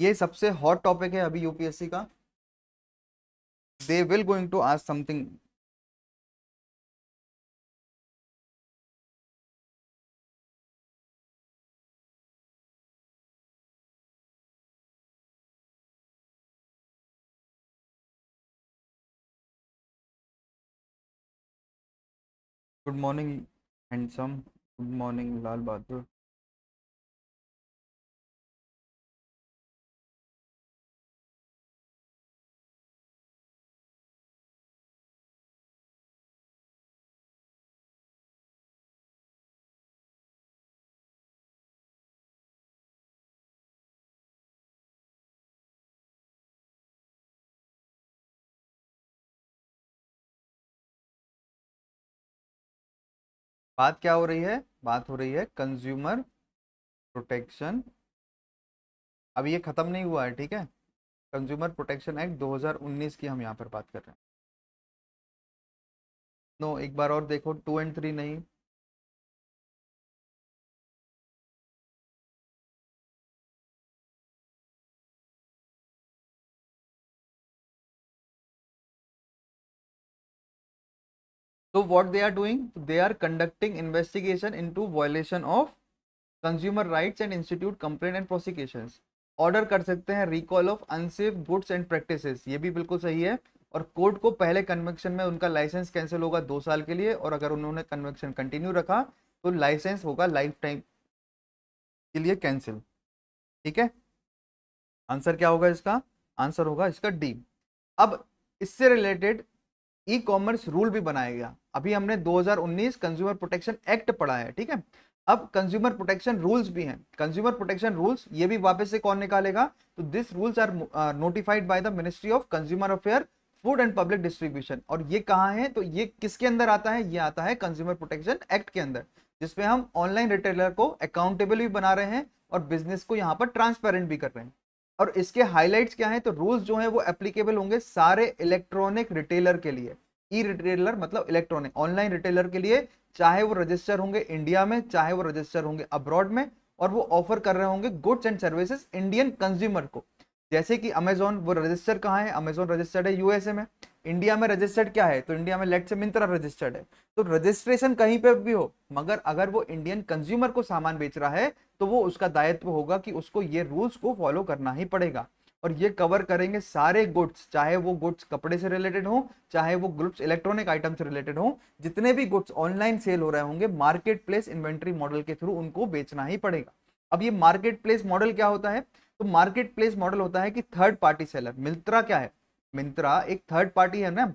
Speaker 1: ये सबसे हॉट टॉपिक है अभी यूपीएससी का दे विल गोइंग टू आज something Good morning, handsome. Good morning, Lal Bahadur.
Speaker 2: बात क्या हो रही है बात हो रही है कंज्यूमर प्रोटेक्शन अब ये ख़त्म नहीं हुआ है ठीक है कंज्यूमर प्रोटेक्शन एक्ट 2019 की हम यहाँ पर बात कर रहे हैं
Speaker 1: नो एक बार और देखो टू एंड थ्री नहीं
Speaker 2: so what they are doing they are conducting investigation into violation of consumer rights and institute complaint and prosecution order कर सकते हैं recall of unsafe goods and practices ये भी बिल्कुल सही है और कोर्ट को पहले कन्वेक्शन में उनका लाइसेंस कैंसिल होगा दो साल के लिए और अगर उन्होंने कन्वेक्शन कंटिन्यू रखा तो लाइसेंस होगा लाइफ टाइम के लिए कैंसिल ठीक है आंसर क्या होगा इसका आंसर होगा इसका डी अब इससे रिलेटेड ई कॉमर्स रूल भी बनाया गया अभी हमने 2019 कंज्यूमर प्रोटेक्शन एक्ट पढ़ा है ठीक है अब कंज्यूमर प्रोटेक्शन रूल्स भी हैं कंज्यूमर प्रोटेक्शन रूल्स ये भी वापस से कौन निकालेगा तो this rules are notified by the ministry of consumer affair food and public distribution और ये कहाँ है तो ये किसके अंदर आता है ये आता है कंज्यूमर प्रोटेक्शन एक्ट के अंदर जिसमें हम ऑनलाइन रिटेलर को अकाउंटेबल भी बना रहे हैं और बिजनेस को यहाँ पर ट्रांसपेरेंट भी कर रहे हैं और इसके हाईलाइट क्या है तो रूल्स जो है वो एप्लीकेबल होंगे सारे इलेक्ट्रॉनिक रिटेलर के लिए ई रिटेलर मतलब इलेक्ट्रॉनिक ऑनलाइन रिटेलर के लिए चाहे वो रजिस्टर होंगे इंडिया में चाहे वो रजिस्टर होंगे अब्रॉड में और वो ऑफर कर रहे होंगे goods and services Indian consumer को जैसे कि अमेजोन वो रजिस्टर्ड कहाँ है अमेजोन रजिस्टर्ड है यूएसए में इंडिया में रजिस्टर्ड क्या है तो इंडिया में लेट से मिंत्रा रजिस्टर्ड है तो रजिस्ट्रेशन कहीं पे भी हो मगर अगर वो इंडियन कंज्यूमर को सामान बेच रहा है तो वो उसका दायित्व होगा कि उसको ये रूल्स को फॉलो करना ही पड़ेगा और ये कवर करेंगे सारे गुड्स चाहे वो गुड्स कपड़े से रिलेटेड हो चाहे वो ग्रुप्स इलेक्ट्रॉनिक आइटम से रिलेटेड हो जितने भी गुड्स ऑनलाइन सेल हो रहे होंगे मार्केट प्लेस इन्वेंट्री मॉडल के थ्रू उनको बेचना ही पड़ेगा अब ये मार्केट प्लेस मॉडल क्या होता है तो मार्केट प्लेस मॉडल होता है कि थर्ड पार्टी सेलर मिंत्रा क्या है मिंत्रा एक थर्ड पार्टी है ना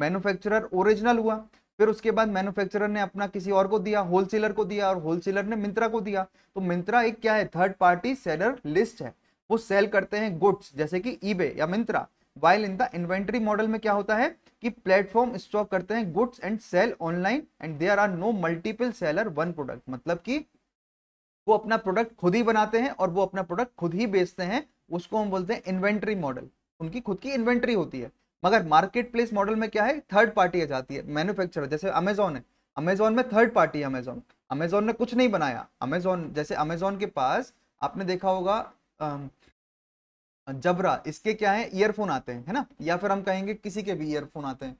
Speaker 2: मैन्युफैक्चरर ओरिजिनल हुआ फिर उसके बाद मैन्युफैक्चरर ने अपना किसी और को दिया होलसेलर को दिया और होलसेलर ने मिंत्रा को दिया तो मिंत्रा एक क्या है थर्ड पार्टी सेलर लिस्ट है वो सेल करते हैं गुड्स जैसे कि ईबे या Myntra while in the inventory model में क्या होता है कि प्लेटफॉर्म स्टॉक करते हैं goods and sale online and there are no multiple seller one product मतलब कि वो अपना प्रोडक्ट खुद ही बनाते हैं और वो अपना प्रोडक्ट खुद ही बेचते हैं उसको हम बोलते हैं इन्वेंट्री मॉडल उनकी खुद की इन्वेंट्री होती है मगर मार्केट प्लेस मॉडल में क्या है थर्ड पार्टी आ जाती है मैन्युफैक्चर जैसे अमेजोन है अमेजोन में थर्ड पार्टी है अमेजोन अमेजोन ने कुछ नहीं बनाया अमेजोन जैसे अमेजोन के पास आपने देखा होगा जबरा इसके क्या है ईयरफोन आते हैं है ना या फिर हम कहेंगे किसी के भी ईयरफोन आते हैं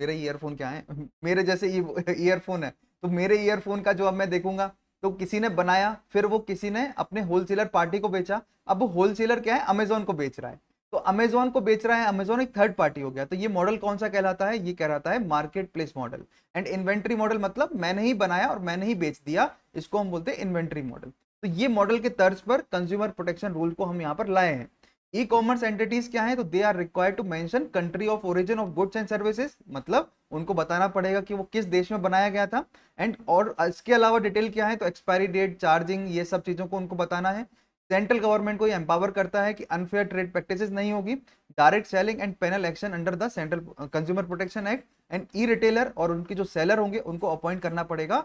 Speaker 2: मेरे ईयरफोन क्या है मेरे जैसे ईयरफोन है तो मेरे ईयरफोन का जो अब मैं देखूंगा तो किसी ने बनाया फिर वो किसी ने अपने होलसेलर पार्टी को बेचा अब वो होलसेलर क्या है अमेजोन को बेच रहा है तो अमेजोन को बेच रहा है अमेजोन एक थर्ड पार्टी हो गया तो ये मॉडल कौन सा कहलाता है ये कहलाता है marketplace model and inventory model मतलब मैंने ही बनाया और मैंने ही बेच दिया इसको हम बोलते हैं इन्वेंट्री मॉडल तो ये मॉडल के तर्ज पर कंज्यूमर प्रोटेक्शन रूल को हम यहाँ पर लाए हैं ई कॉमर्स एंटिटीज क्या है तो they are required to mention country of origin of goods and services मतलब उनको बताना पड़ेगा कि वो किस देश में बनाया गया था एंड और इसके अलावा डिटेल क्या है तो एक्सपायरी डेट चार्जिंग ये सब चीज़ों को उनको बताना है सेंट्रल गवर्नमेंट को ये एम्पावर करता है कि अनफेयर ट्रेड प्रैक्टिसेस नहीं होगी direct selling and penal action under the central consumer protection act and e retailer और उनके जो सेलर होंगे उनको अपॉइंट करना पड़ेगा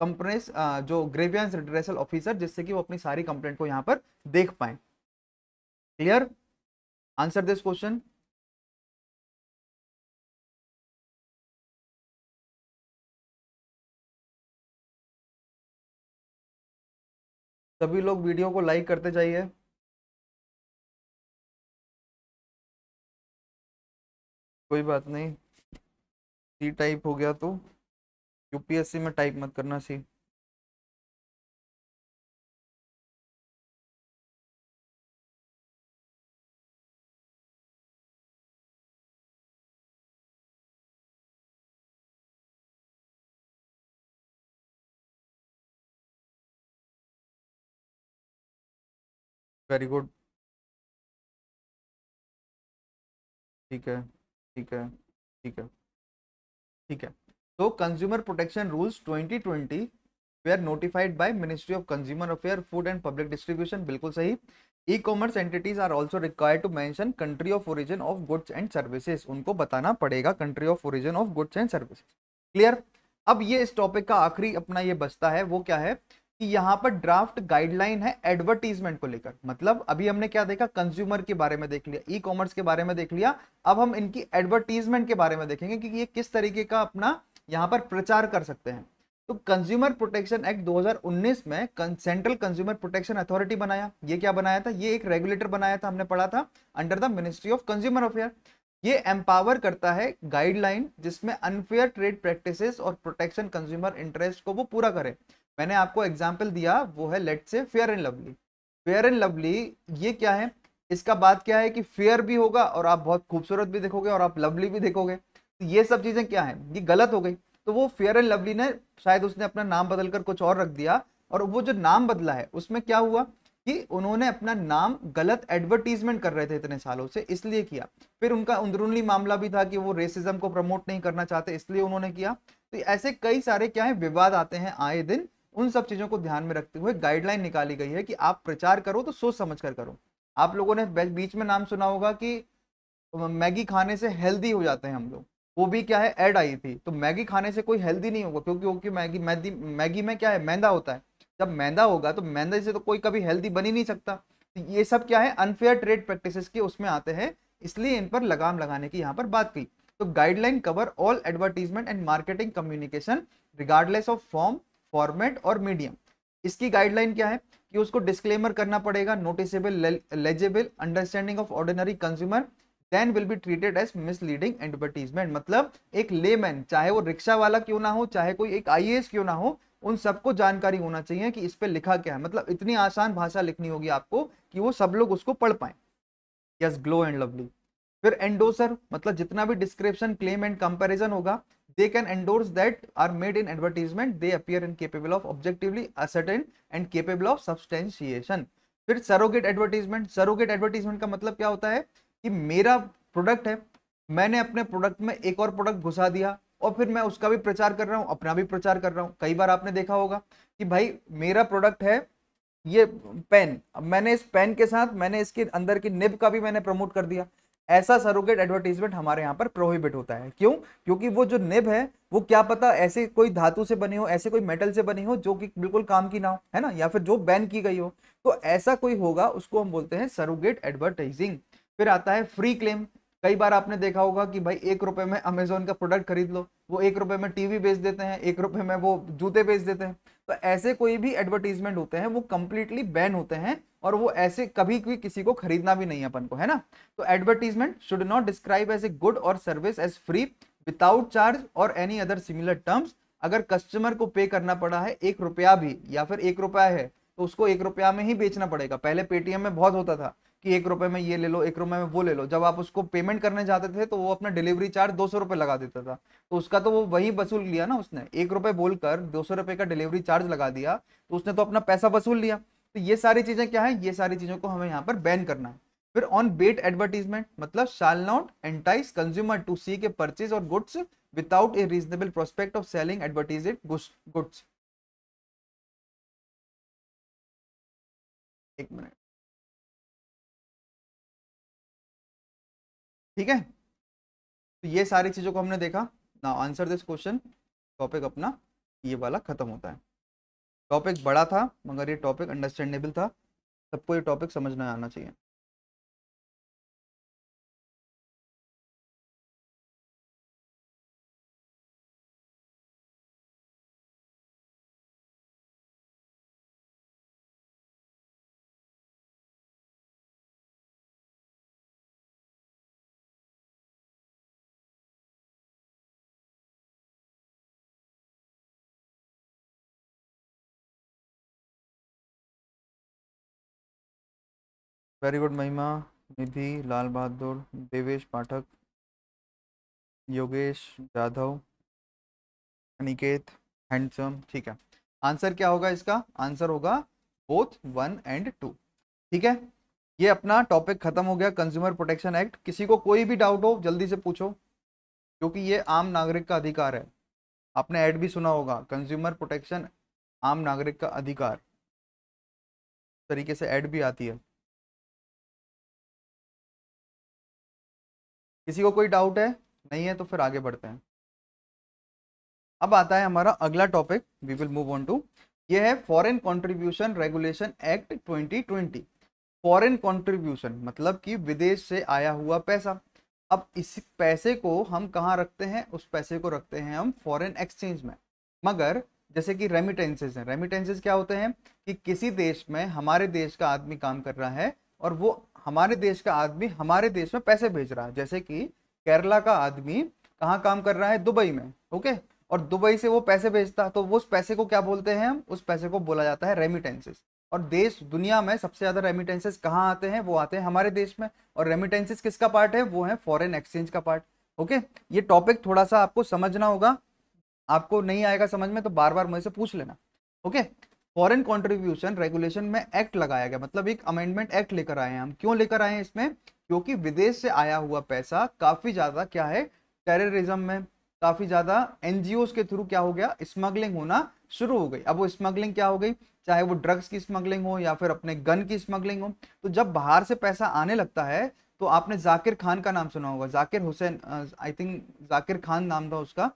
Speaker 2: कंपनी जो ग्रेवियंस रिड्रेसल ऑफिसर जिससे कि वो अपनी सारी कंप्लेंट को यहाँ पर देख पाएं क्लियर
Speaker 1: आंसर दिस क्वेश्चन सभी लोग वीडियो को लाइक करते जाइए कोई बात नहीं सी टाइप हो गया तो यूपीएससी में टाइप मत करना सी वेरी गुड
Speaker 2: ठीक है ठीक है ठीक है ठीक है तो consumer protection rules 2020 are notified by ministry of consumer affair food and public distribution बिल्कुल सही e commerce entities are also required to mention country of origin of goods and services उनको बताना पड़ेगा country of origin of goods and services clear अब ये इस topic का आखिरी अपना ये बचता है वो क्या है कि यहां पर ड्राफ्ट गाइडलाइन है एडवर्टीजमेंट को लेकर मतलब अभी हमने क्या देखा कंज्यूमर के बारे में देख लिया ई कॉमर्स के बारे में देख लिया अब हम इनकी एडवर्टीजमेंट के बारे में देखेंगे कि ये किस तरीके का अपना यहां पर प्रचार कर सकते हैं तो कंज्यूमर प्रोटेक्शन एक्ट 2019 में सेंट्रल कंज्यूमर प्रोटेक्शन अथॉरिटी बनाया ये क्या बनाया था ये एक रेगुलेटर बनाया था हमने पढ़ा था under the ministry of consumer affair ये एम्पावर करता है गाइडलाइन जिसमें अनफेयर ट्रेड प्रैक्टिसेस और प्रोटेक्शन कंज्यूमर इंटरेस्ट को वो पूरा करे मैंने आपको एग्जाम्पल दिया वो है लेट से Fair and Lovely Fair and Lovely ये क्या है इसका बात क्या है कि फेयर भी होगा और आप बहुत खूबसूरत भी देखोगे और आप लवली भी देखोगे तो ये सब चीज़ें क्या है ये गलत हो गई तो वो फेयर एंड लवली ने शायद उसने अपना नाम बदल कर कुछ और रख दिया और वो जो नाम बदला है उसमें क्या हुआ कि उन्होंने अपना नाम गलत एडवर्टीजमेंट कर रहे थे इतने सालों से इसलिए किया फिर उनका अंदरूनी मामला भी था कि वो रेसिज्म को प्रमोट नहीं करना चाहते इसलिए उन्होंने किया तो ऐसे कई सारे क्या है विवाद आते हैं आए दिन उन सब चीज़ों को ध्यान में रखते हुए गाइडलाइन निकाली गई है कि आप प्रचार करो तो सोच समझ कर करो आप लोगों ने बीच में नाम सुना होगा कि मैगी खाने से हेल्दी हो जाते हैं हम लोग वो भी क्या है ऐड आई थी तो मैगी खाने से कोई हेल्दी नहीं होगा क्योंकि क्योंकि मैगी मैदी मैगी में क्या है मैदा होता है जब मैदा होगा तो मैदा से तो कोई कभी हेल्दी बन ही नहीं सकता तो ये सब क्या है अनफेयर ट्रेड प्रैक्टिसेस के उसमें आते हैं इसलिए इन पर लगाम लगाने की यहाँ पर बात की तो guideline cover all advertisement and marketing communication regardless of form format और मीडियम इसकी गाइडलाइन क्या है कि उसको डिस्क्लेमर करना पड़ेगा noticeable legible understanding of ordinary consumer then will be treated as misleading advertisement मतलब एक लेमैन चाहे वो रिक्शा वाला क्यों ना हो चाहे कोई एक आई क्यों ना हो उन सबको जानकारी होना चाहिए कि इस पर लिखा क्या है मतलब इतनी आसान भाषा लिखनी होगी आपको कि वो सब लोग उसको पढ़ पाए यस ग्लो एंड लवली फिर एंडोसर मतलब जितना भी डिस्क्रिप्शन क्लेम एंड कंपैरिजन होगा they can endorse that are made in advertisement they appear incapable of objectively ascertain and capable of substantiation फिर सरोगेट एडवर्टीजमेंट सरोगेट एडवर्टीजमेंट का मतलब क्या होता है कि मेरा प्रोडक्ट है मैंने अपने प्रोडक्ट में एक और प्रोडक्ट घुसा दिया और फिर मैं उसका भी प्रचार कर रहा हूँ अपना भी प्रचार कर रहा हूँ कई बार आपने देखा होगा कि भाई मेरा प्रोडक्ट है ये पेन मैंने इस पेन के साथ मैंने इसके अंदर की निब का भी मैंने प्रमोट कर दिया ऐसा सरोगेट एडवर्टीजमेंट हमारे यहाँ पर प्रोहिबिट होता है क्यों क्योंकि वो जो निब है वो क्या पता ऐसे कोई धातु से बनी हो ऐसे कोई मेटल से बनी हो जो कि बिल्कुल काम की ना हो है ना या फिर जो बैन की गई हो तो ऐसा कोई होगा उसको हम बोलते हैं सरोगेट एडवर्टाइजिंग फिर आता है फ्री क्लेम कई बार आपने देखा होगा कि भाई एक रुपए में अमेजोन का प्रोडक्ट खरीद लो वो एक रुपए में टीवी बेच देते हैं एक रुपए में वो जूते बेच देते हैं तो ऐसे कोई भी एडवर्टीजमेंट होते हैं वो कंप्लीटली बैन होते हैं और वो ऐसे कभी भी किसी को खरीदना भी नहीं है अपन को है ना तो advertisement should not describe as a good और service as free without charge और एनी अदर सिमिलर टर्म्स अगर कस्टमर को पे करना पड़ा है एक रुपया भी या फिर एक रुपया है तो उसको एक रुपया में ही बेचना पड़ेगा पहले पेटीएम में बहुत होता था कि एक रुपए में ये ले लो एक रुपए में वो ले लो जब आप उसको पेमेंट करने जाते थे तो वो अपना डिलीवरी चार्ज दो सौ रुपये लगा देता था तो उसका तो वो वही वसूल लिया ना उसने एक रुपए बोलकर दो सौ रुपये का डिलीवरी चार्ज लगा दिया तो उसने तो अपना पैसा वसूल लिया तो ये सारी चीज़ें क्या है ये सारी चीज़ों को हमें यहाँ पर बैन करना है फिर ऑन बेट एडवर्टीजमेंट मतलब shall not entice consumer to seek purchase और goods without a reasonable prospect of selling advertised goods एक मिनट ठीक है तो ये सारी चीज़ों को हमने देखा ना आंसर दिस क्वेश्चन टॉपिक अपना ये वाला ख़त्म होता है टॉपिक बड़ा था मगर ये टॉपिक अंडरस्टैंडेबल था सबको ये टॉपिक समझ में आना चाहिए
Speaker 1: very good Mahima Nidhi Lal Bahadur
Speaker 2: Devesh Pathak Yogesh Jadhav Aniket handsome ठीक है आंसर क्या होगा इसका आंसर होगा बोथ वन एंड टू ठीक है ये अपना टॉपिक खत्म हो गया कंज्यूमर प्रोटेक्शन एक्ट किसी को कोई भी डाउट हो जल्दी से पूछो क्योंकि ये आम नागरिक का अधिकार है आपने ऐड भी सुना होगा कंज्यूमर प्रोटेक्शन आम नागरिक का अधिकार तरीके से ऐड भी आती है किसी को कोई डाउट है नहीं है तो फिर आगे बढ़ते हैं अब आता है हमारा अगला topic we will move on to ये है foreign contribution regulation act 2020 foreign contribution मतलब कि विदेश से आया हुआ पैसा अब इस पैसे को हम कहाँ रखते हैं उस पैसे को रखते हैं हम फॉरेन एक्सचेंज में मगर जैसे कि रेमिटेंसेज हैं रेमिटेंसेज क्या होते हैं कि किसी देश में हमारे देश का आदमी काम कर रहा है और वो हमारे देश का आदमी हमारे देश में पैसे भेज रहा है जैसे कि केरला का आदमी कहाँ काम कर रहा है दुबई में ओके और दुबई से वो पैसे भेजता है तो वो उस पैसे को क्या बोलते हैं हम उस पैसे को बोला जाता है रेमिटेंसेस और देश दुनिया में सबसे ज़्यादा रेमिटेंसेस कहाँ आते हैं वो आते हैं हमारे देश में और रेमिटेंसेस किसका पार्ट है वो है फॉरेन एक्सचेंज का पार्ट ओके ये टॉपिक थोड़ा सा आपको समझना होगा आपको नहीं आएगा समझ में तो बार बार मुझसे पूछ लेना okay okay? Foreign contribution regulation में एक्ट लगाया गया मतलब एक अमेंडमेंट एक्ट लेकर आए हैं हम क्यों लेकर आए हैं इसमें क्योंकि विदेश से आया हुआ पैसा काफी ज्यादा क्या है टेररिज्म में काफी ज्यादा एनजीओ के थ्रू क्या हो गया स्मगलिंग होना शुरू हो गई अब वो स्मगलिंग क्या हो गई चाहे वो ड्रग्स की स्मगलिंग हो या फिर अपने गन की स्मगलिंग हो तो जब बाहर से पैसा आने लगता है तो आपने जाकिर खान का नाम सुना होगा जाकिर हुसैन आई थिंक जाकिर खान नाम था उसका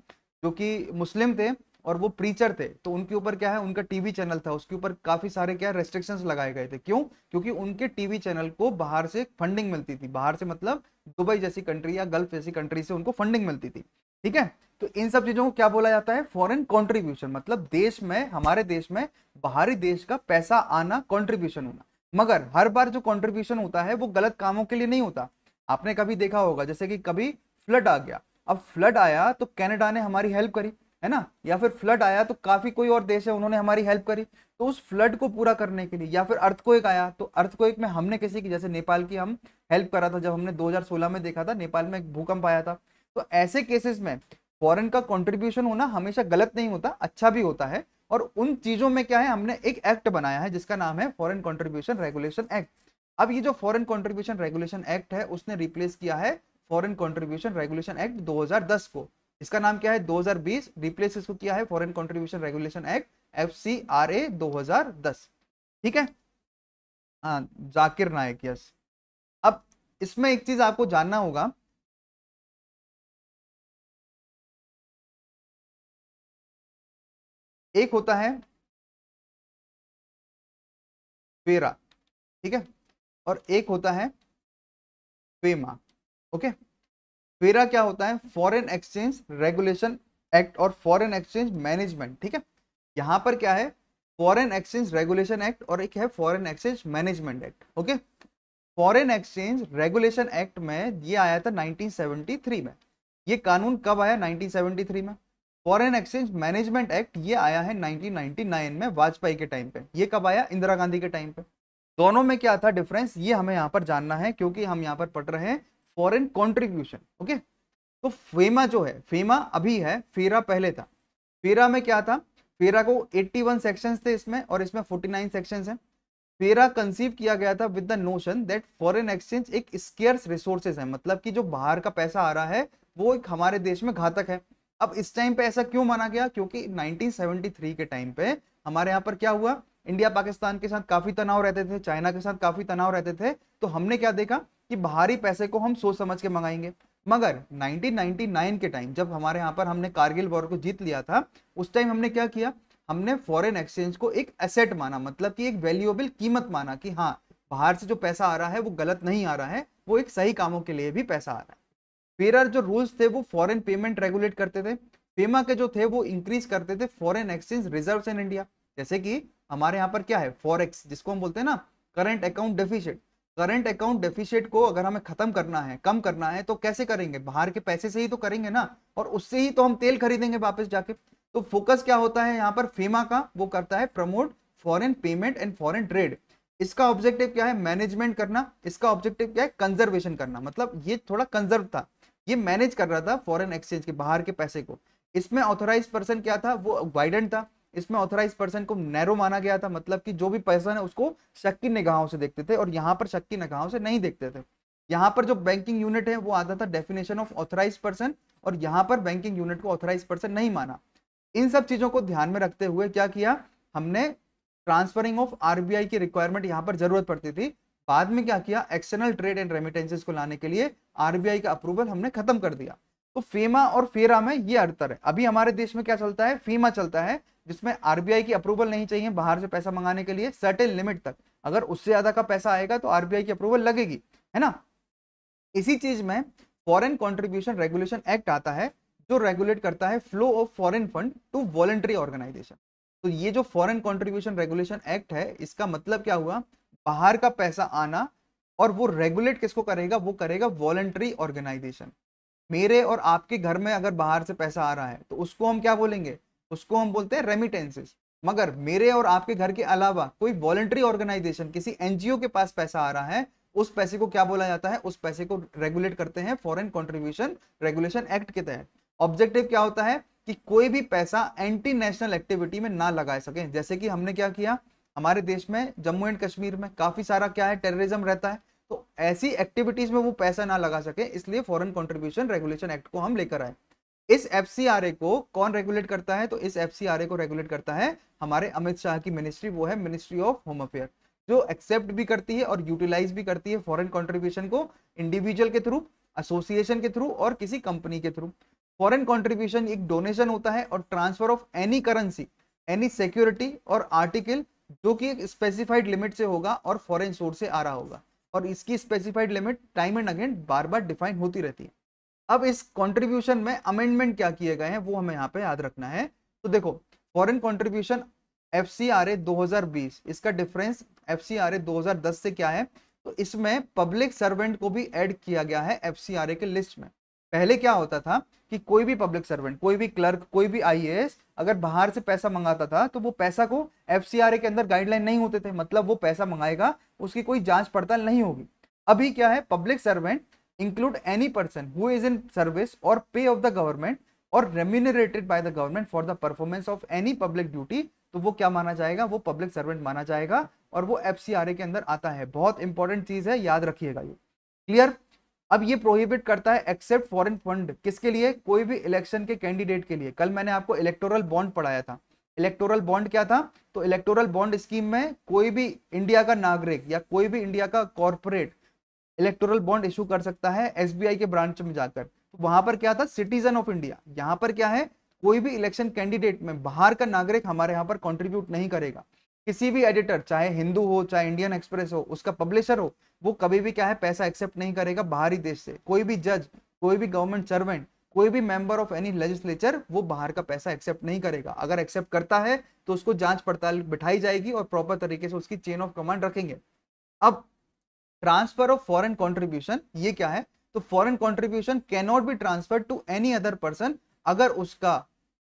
Speaker 2: जो कि मुस्लिम थे और वो प्रीचर थे तो उनके ऊपर क्या है उनका टीवी चैनल था उसके ऊपर काफी सारे क्या रेस्ट्रिक्शन लगाए गए थे क्यों क्योंकि उनके टीवी चैनल को बाहर से फंडिंग मिलती थी बाहर से मतलब दुबई जैसी कंट्री या गल्फ जैसी कंट्री से उनको फंडिंग मिलती थी ठीक है तो इन सब चीजों को क्या बोला जाता है फॉरेन कॉन्ट्रीब्यूशन मतलब देश में हमारे देश में बाहरी देश का पैसा आना कॉन्ट्रीब्यूशन होना मगर हर बार जो कॉन्ट्रीब्यूशन होता है वो गलत कामों के लिए नहीं होता आपने कभी देखा होगा जैसे कि कभी फ्लड आ गया अब फ्लड आया तो कैनेडा ने हमारी हेल्प करी है ना या फिर फ्लड आया तो काफी कोई और देश है उन्होंने हमारी हेल्प करी तो उस फ्लड को पूरा करने के लिए या फिर एक आया तो एक में हमने किसी की जैसे नेपाल की हम हेल्प करा था जब हमने 2016 में देखा था नेपाल में एक भूकंप आया था तो ऐसे केसेस में फॉरेन का कंट्रीब्यूशन होना हमेशा गलत नहीं होता अच्छा भी होता है और उन चीजों में क्या है हमने एक एक्ट बनाया है जिसका नाम है फॉरन कॉन्ट्रीब्यूशन रेगुलेशन एक्ट अब ये जो फॉरन कॉन्ट्रीब्यूशन रेगुलेशन एक्ट है उसने रिप्लेस किया है फॉरेन कॉन्ट्रीब्यूशन रेगुलेशन एक्ट दो को इसका नाम क्या है 2020 रिप्लेस इसको किया है foreign contribution regulation act F C R A दो ठीक है हाँ जाकिर नायक यस अब इसमें एक चीज आपको
Speaker 1: जानना होगा एक होता है
Speaker 2: फेरा ठीक है और एक होता है फेमा ओके okay? फेरा क्या होता है फॉरेन एक्सचेंज रेगुलेशन एक्ट और फॉरेन एक्सचेंज मैनेजमेंट ठीक है यहां पर क्या है फॉरेन एक्सचेंज रेगुलेशन एक्ट और एक है foreign exchange management act okay foreign exchange regulation act में ये आया था 1973 में ये कानून कब आया 1973 में फॉरेन एक्सचेंज मैनेजमेंट एक्ट ये आया है 1999 में वाजपेयी के टाइम पे ये कब आया इंदिरा गांधी के टाइम पे दोनों में क्या था डिफरेंस ये हमें यहाँ पर जानना है क्योंकि हम यहाँ पर पढ़ रहे हैं फॉरेन कंट्रीब्यूशन ओके तो फेमा जो है फेमा अभी है फेरा पहले था फेरा में क्या था फेरा को 81 वन सेक्शन थे इसमें और इसमें 49 सेक्शन है फेरा कंसीव किया गया था with the notion that foreign exchange एक स्केयर्स रिसोर्सेज है मतलब कि जो बाहर का पैसा आ रहा है वो एक हमारे देश में घातक है अब इस टाइम पे ऐसा क्यों माना गया क्योंकि 1973 के टाइम पे हमारे यहाँ पर क्या हुआ इंडिया पाकिस्तान के साथ काफी तनाव रहते थे चाइना के साथ काफी तनाव रहते थे तो हमने क्या देखा कि भारी पैसे को हम सोच समझ के मंगाएंगे मगर 1999 के टाइम जब हमारे यहाँ पर हमने कारगिल वॉर को जीत लिया था उस टाइम हमने क्या किया हमने फॉरेन एक्सचेंज को एक एसेट माना मतलब कि एक वैल्यूएबल कीमत माना कि हाँ बाहर से जो पैसा आ रहा है वो गलत नहीं आ रहा है वो एक सही कामों के लिए भी पैसा आ रहा है फेरर जो रूल्स थे वो फॉरन पेमेंट रेगुलेट करते थे पेमा के जो थे वो इंक्रीज करते थे foreign exchange reserve in India जैसे कि हमारे यहाँ पर क्या है फॉरेक्स जिसको हम बोलते हैं ना current account deficit current account deficit को अगर हमें खत्म करना है कम करना है तो कैसे करेंगे बाहर के पैसे से ही तो करेंगे ना और उससे ही तो हम तेल खरीदेंगे वापस जाके तो फोकस क्या होता है यहाँ पर फेमा का वो करता है promote foreign payment and foreign trade इसका ऑब्जेक्टिव क्या है मैनेजमेंट करना इसका ऑब्जेक्टिव क्या है कंजर्वेशन करना मतलब ये थोड़ा कंजर्व था ये मैनेज कर रहा था फॉरेन एक्सचेंज के बाहर के पैसे को इसमें ऑथोराइज पर्सन क्या था वो वाइडेंट था इसमें ऑथराइज पर्सन को नैरो माना गया था मतलब कि जो भी पर्सन है उसको शक की निगाहों से देखते थे और यहाँ पर शक की निगाहों से नहीं देखते थे यहाँ पर जो बैंकिंग यूनिट है वो आता था डेफिनेशन ऑफ ऑथराइज पर्सन और यहाँ पर बैंकिंग यूनिट को ऑथराइज पर्सन नहीं माना इन सब चीजों को ध्यान में रखते हुए क्या किया हमने ट्रांसफरिंग ऑफ आरबीआई की रिक्वायरमेंट यहाँ पर जरूरत पड़ती थी बाद में क्या किया एक्सटर्नल ट्रेड एंड रेमिटेंसेस को लाने के लिए आरबीआई का अप्रूवल हमने खत्म कर दिया तो फेमा और फेरा में ये अंतर है अभी हमारे देश में क्या चलता है फेमा चलता है जिसमें आरबीआई की अप्रूवल नहीं चाहिए बाहर से पैसा मंगाने के लिए सर्टेन लिमिट तक अगर उससे ज्यादा का पैसा आएगा तो आरबीआई की अप्रूवल लगेगी है ना इसी चीज में फॉरेन कॉन्ट्रीब्यूशन रेगुलेशन एक्ट आता है जो रेगुलेट करता है flow of foreign fund to voluntary organisation तो ये जो फॉरेन कॉन्ट्रीब्यूशन रेगुलेशन एक्ट है इसका मतलब क्या हुआ बाहर का पैसा आना और वो रेगुलेट किसको करेगा वो करेगा वॉलेंट्री ऑर्गेनाइजेशन मेरे और आपके घर में अगर बाहर से पैसा आ रहा है तो उसको हम क्या बोलेंगे उसको हम बोलते हैं रेमिटेंसेस मगर मेरे और आपके घर के अलावा कोई वॉलेंट्री ऑर्गेनाइजेशन किसी एनजीओ के पास पैसा आ रहा है उस पैसे को क्या बोला जाता है उस पैसे को रेगुलेट करते हैं फॉरेन कॉन्ट्रीब्यूशन रेगुलेशन एक्ट के तहत ऑब्जेक्टिव क्या होता है कि कोई भी पैसा एंटी नेशनल एक्टिविटी में ना लगा सके जैसे कि हमने क्या किया हमारे देश में जम्मू एंड कश्मीर में काफी सारा क्या है टेररिज्म रहता है तो ऐसी एक्टिविटीज में वो पैसा ना लगा सके इसलिए फॉरेन कंट्रीब्यूशन रेगुलेशन एक्ट को हम लेकर आए इस एफ को कौन रेगुलेट करता है तो इस एफ को रेगुलेट करता है हमारे अमित शाह की मिनिस्ट्री वो है मिनिस्ट्री ऑफ होम अफेयर जो एक्सेप्ट भी करती है और यूटिलाइज भी करती है फॉरेन कंट्रीब्यूशन को इंडिविजुअल के थ्रू एसोसिएशन के थ्रू और किसी कंपनी के थ्रू फॉरेन कंट्रीब्यूशन एक डोनेशन होता है और transfer of any currency any security और आर्टिकल जो कि एक स्पेसिफाइड लिमिट से होगा और फॉरेन सोर्स से आ रहा होगा और इसकी specified limit time and again बार बार डिफाइन होती रहती है अब इस कॉन्ट्रीब्यूशन में अमेंडमेंट क्या किए गए हैं वो हमें यहाँ पे याद रखना है तो देखो foreign contribution F C R A दो हजार बीस इसका difference F C R A दो हजार दस से क्या है तो इसमें पब्लिक सर्वेंट को भी ऐड किया गया है एफ सी आर ए के लिस्ट में पहले क्या होता था कि कोई भी पब्लिक सर्वेंट कोई भी क्लर्क कोई भी आई ए एस अगर बाहर से पैसा मंगाता था तो वो पैसा को एफ के अंदर गाइडलाइन नहीं होते थे मतलब वो पैसा मंगाएगा उसकी कोई जांच पड़ताल नहीं होगी अभी क्या है public servant include any person who is in service और पे ऑफ द गवर्नमेंट और remunerated by the government for the performance of any public duty तो वो क्या माना जाएगा वो पब्लिक सर्वेंट माना जाएगा और वो एफ के अंदर आता है बहुत इंपॉर्टेंट चीज है याद रखिएगा ये क्लियर अब ये प्रोहिबिट करता है एक्सेप्ट फॉरेन फंड किसके लिए कोई भी इलेक्शन के कैंडिडेट के लिए कल मैंने आपको इलेक्टोरल बॉन्ड पढ़ाया था इलेक्टोरल बॉन्ड क्या था तो इलेक्टोरल बॉन्ड स्कीम में कोई भी इंडिया का नागरिक या कोई भी इंडिया का कॉरपोरेट इलेक्टोरल बॉन्ड इशू कर सकता है एसबीआई के ब्रांच में जाकर तो वहां पर क्या था सिटीजन ऑफ इंडिया यहाँ पर क्या है कोई भी इलेक्शन कैंडिडेट में बाहर का नागरिक हमारे यहाँ पर कॉन्ट्रीब्यूट नहीं करेगा किसी भी एडिटर चाहे हिंदू हो चाहे इंडियन एक्सप्रेस हो उसका पब्लिशर हो वो कभी भी क्या है पैसा एक्सेप्ट नहीं करेगा बाहरी देश से कोई भी जज कोई भी गवर्नमेंट सर्वेंट कोई भी मेंबर ऑफ एनी लेजिस्लेचर वो बाहर का पैसा एक्सेप्ट नहीं करेगा अगर एक्सेप्ट करता है तो उसको जांच पड़ताल बिठाई जाएगी और प्रॉपर तरीके से उसकी चेन ऑफ कमांड रखेंगे अब ट्रांसफर ऑफ फॉरेन कॉन्ट्रीब्यूशन ये क्या है तो foreign contribution cannot be transfer to any other person अगर उसका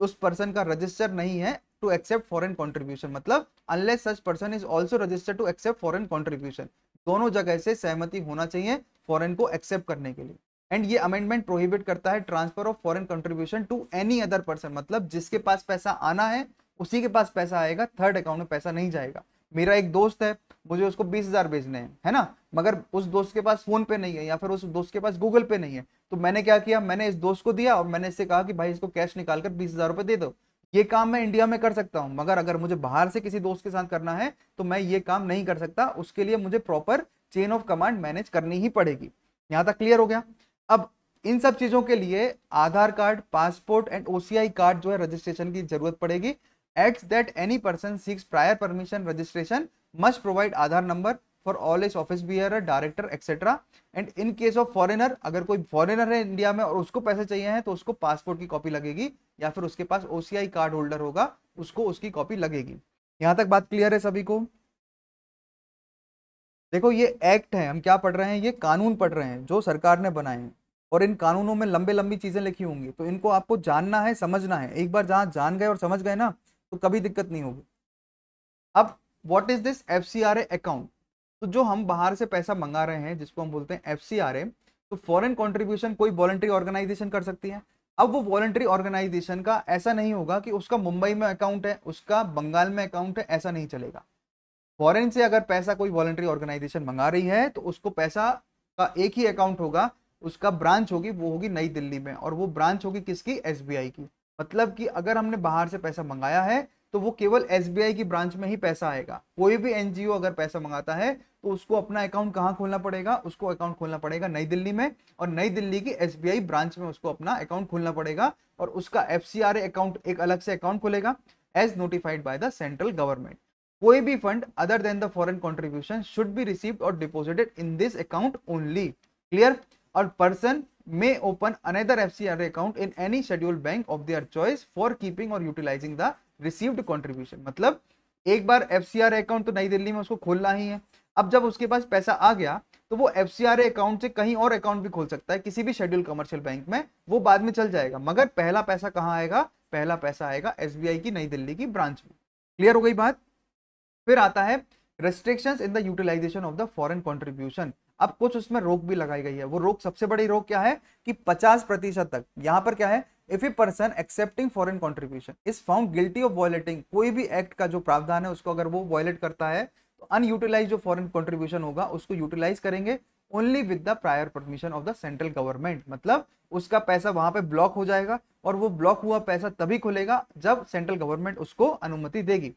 Speaker 2: उस पर्सन का रजिस्टर नहीं है टू एक्सेप्ट फॉरन कॉन्ट्रीब्यूशन मतलब unless such person is also registered to accept foreign contribution दोनों जगह से सहमति होना चाहिए फॉरन को एक्सेप्ट करने के लिए एंड ये अमेंडमेंट प्रोहिबिट करता है transfer of foreign contribution to any other person मतलब जिसके पास पैसा आना है उसी के पास पैसा आएगा थर्ड अकाउंट में पैसा नहीं जाएगा मेरा एक दोस्त है मुझे उसको बीस हजार भेजने हैं है ना मगर उस दोस्त के पास फोन पे नहीं है या फिर उस दोस्त के पास गूगल पे नहीं है तो मैंने क्या किया मैंने इस दोस्त को दिया और मैंने इससे कहा कि भाई इसको कैश निकाल कर बीस हजार रुपये दे दो ये काम मैं इंडिया में कर सकता हूँ मगर अगर मुझे बाहर से किसी दोस्त के साथ करना है तो मैं ये काम नहीं कर सकता उसके लिए मुझे proper chain of command manage करनी ही पड़ेगी यहाँ तक क्लियर हो गया अब इन सब चीज़ों के लिए Aadhaar card passport and OCI card जो है रजिस्ट्रेशन की जरूरत पड़ेगी it's that any person seeks prior permission registration must provide Aadhaar number for all its office bearer director etcetera and in case of foreigner अगर कोई फॉरेनर है इंडिया में और उसको पैसे चाहिए हैं तो उसको पासपोर्ट की कॉपी लगेगी या फिर उसके पास ओसीआई कार्ड होल्डर होगा उसको उसकी कॉपी लगेगी यहाँ तक बात क्लियर है सभी को देखो ये एक्ट है हम क्या पढ़ रहे हैं ये कानून पढ़ रहे हैं जो सरकार ने बनाए हैं और इन कानूनों में लंबे लंबी चीजें लिखी होंगी तो इनको आपको जानना है समझना है एक बार जहां जान गए और समझ गए ना तो कभी दिक्कत नहीं होगी अब what is this F account तो जो हम बाहर से पैसा मंगा रहे हैं जिसको हम बोलते हैं एफ तो फॉरन कॉन्ट्रीब्यूशन कोई वॉलंट्री ऑर्गेनाइजेशन कर सकती है अब वो वॉलंट्री ऑर्गेनाइजेशन का ऐसा नहीं होगा कि उसका मुंबई में अकाउंट है उसका बंगाल में अकाउंट है ऐसा नहीं चलेगा फॉरेन से अगर पैसा कोई वॉलंट्री ऑर्गेनाइजेशन मंगा रही है तो उसको पैसा का एक ही अकाउंट होगा उसका ब्रांच होगी वो होगी नई दिल्ली में और वो ब्रांच होगी किसकी एसबीआई की मतलब कि अगर हमने बाहर से पैसा मंगाया है तो वो केवल एस की ब्रांच में ही पैसा आएगा कोई भी एनजीओ अगर पैसा मंगाता है तो उसको अपना अकाउंट कहाँ खोलना पड़ेगा उसको अकाउंट खोलना पड़ेगा नई दिल्ली में और नई दिल्ली की एस ब्रांच में उसको अपना अकाउंट खोलना पड़ेगा और उसका एफ अकाउंट एक अलग से अकाउंट खोलेगा as notified by the central government कोई भी fund other than the foreign contribution should be received और deposited in this account only clear और person may open another FCRA account in any scheduled bank of their choice for keeping और utilising the received contribution मतलब एक बार F account तो नई दिल्ली में उसको खोलना ही है अब जब उसके पास पैसा आ गया तो वो एफ अकाउंट से कहीं और अकाउंट भी खोल सकता है किसी भी शेड्यूल कमर्शियल बैंक में वो बाद में चल जाएगा मगर पहला पैसा कहाँ आएगा पहला पैसा आएगा एस की नई दिल्ली की ब्रांच में क्लियर हो गई बात फिर आता है restriction in the utilisation of the foreign contribution अब कुछ उसमें रोक भी लगाई गई है वो रोक सबसे बड़ी रोक क्या है कि 50 प्रतिशत तक यहाँ पर क्या है if a person accepting foreign contribution is found guilty of violating कोई भी एक्ट का जो प्रावधान है उसको अगर वो वॉयलेट करता है तो अनयूटिलाइज जो फॉरन कॉन्ट्रीब्यूशन होगा उसको यूटिलाइज करेंगे only with the prior permission of the central government मतलब उसका पैसा वहां पे ब्लॉक हो जाएगा और वो ब्लॉक हुआ पैसा तभी खुलेगा जब सेंट्रल गवर्नमेंट उसको अनुमति देगी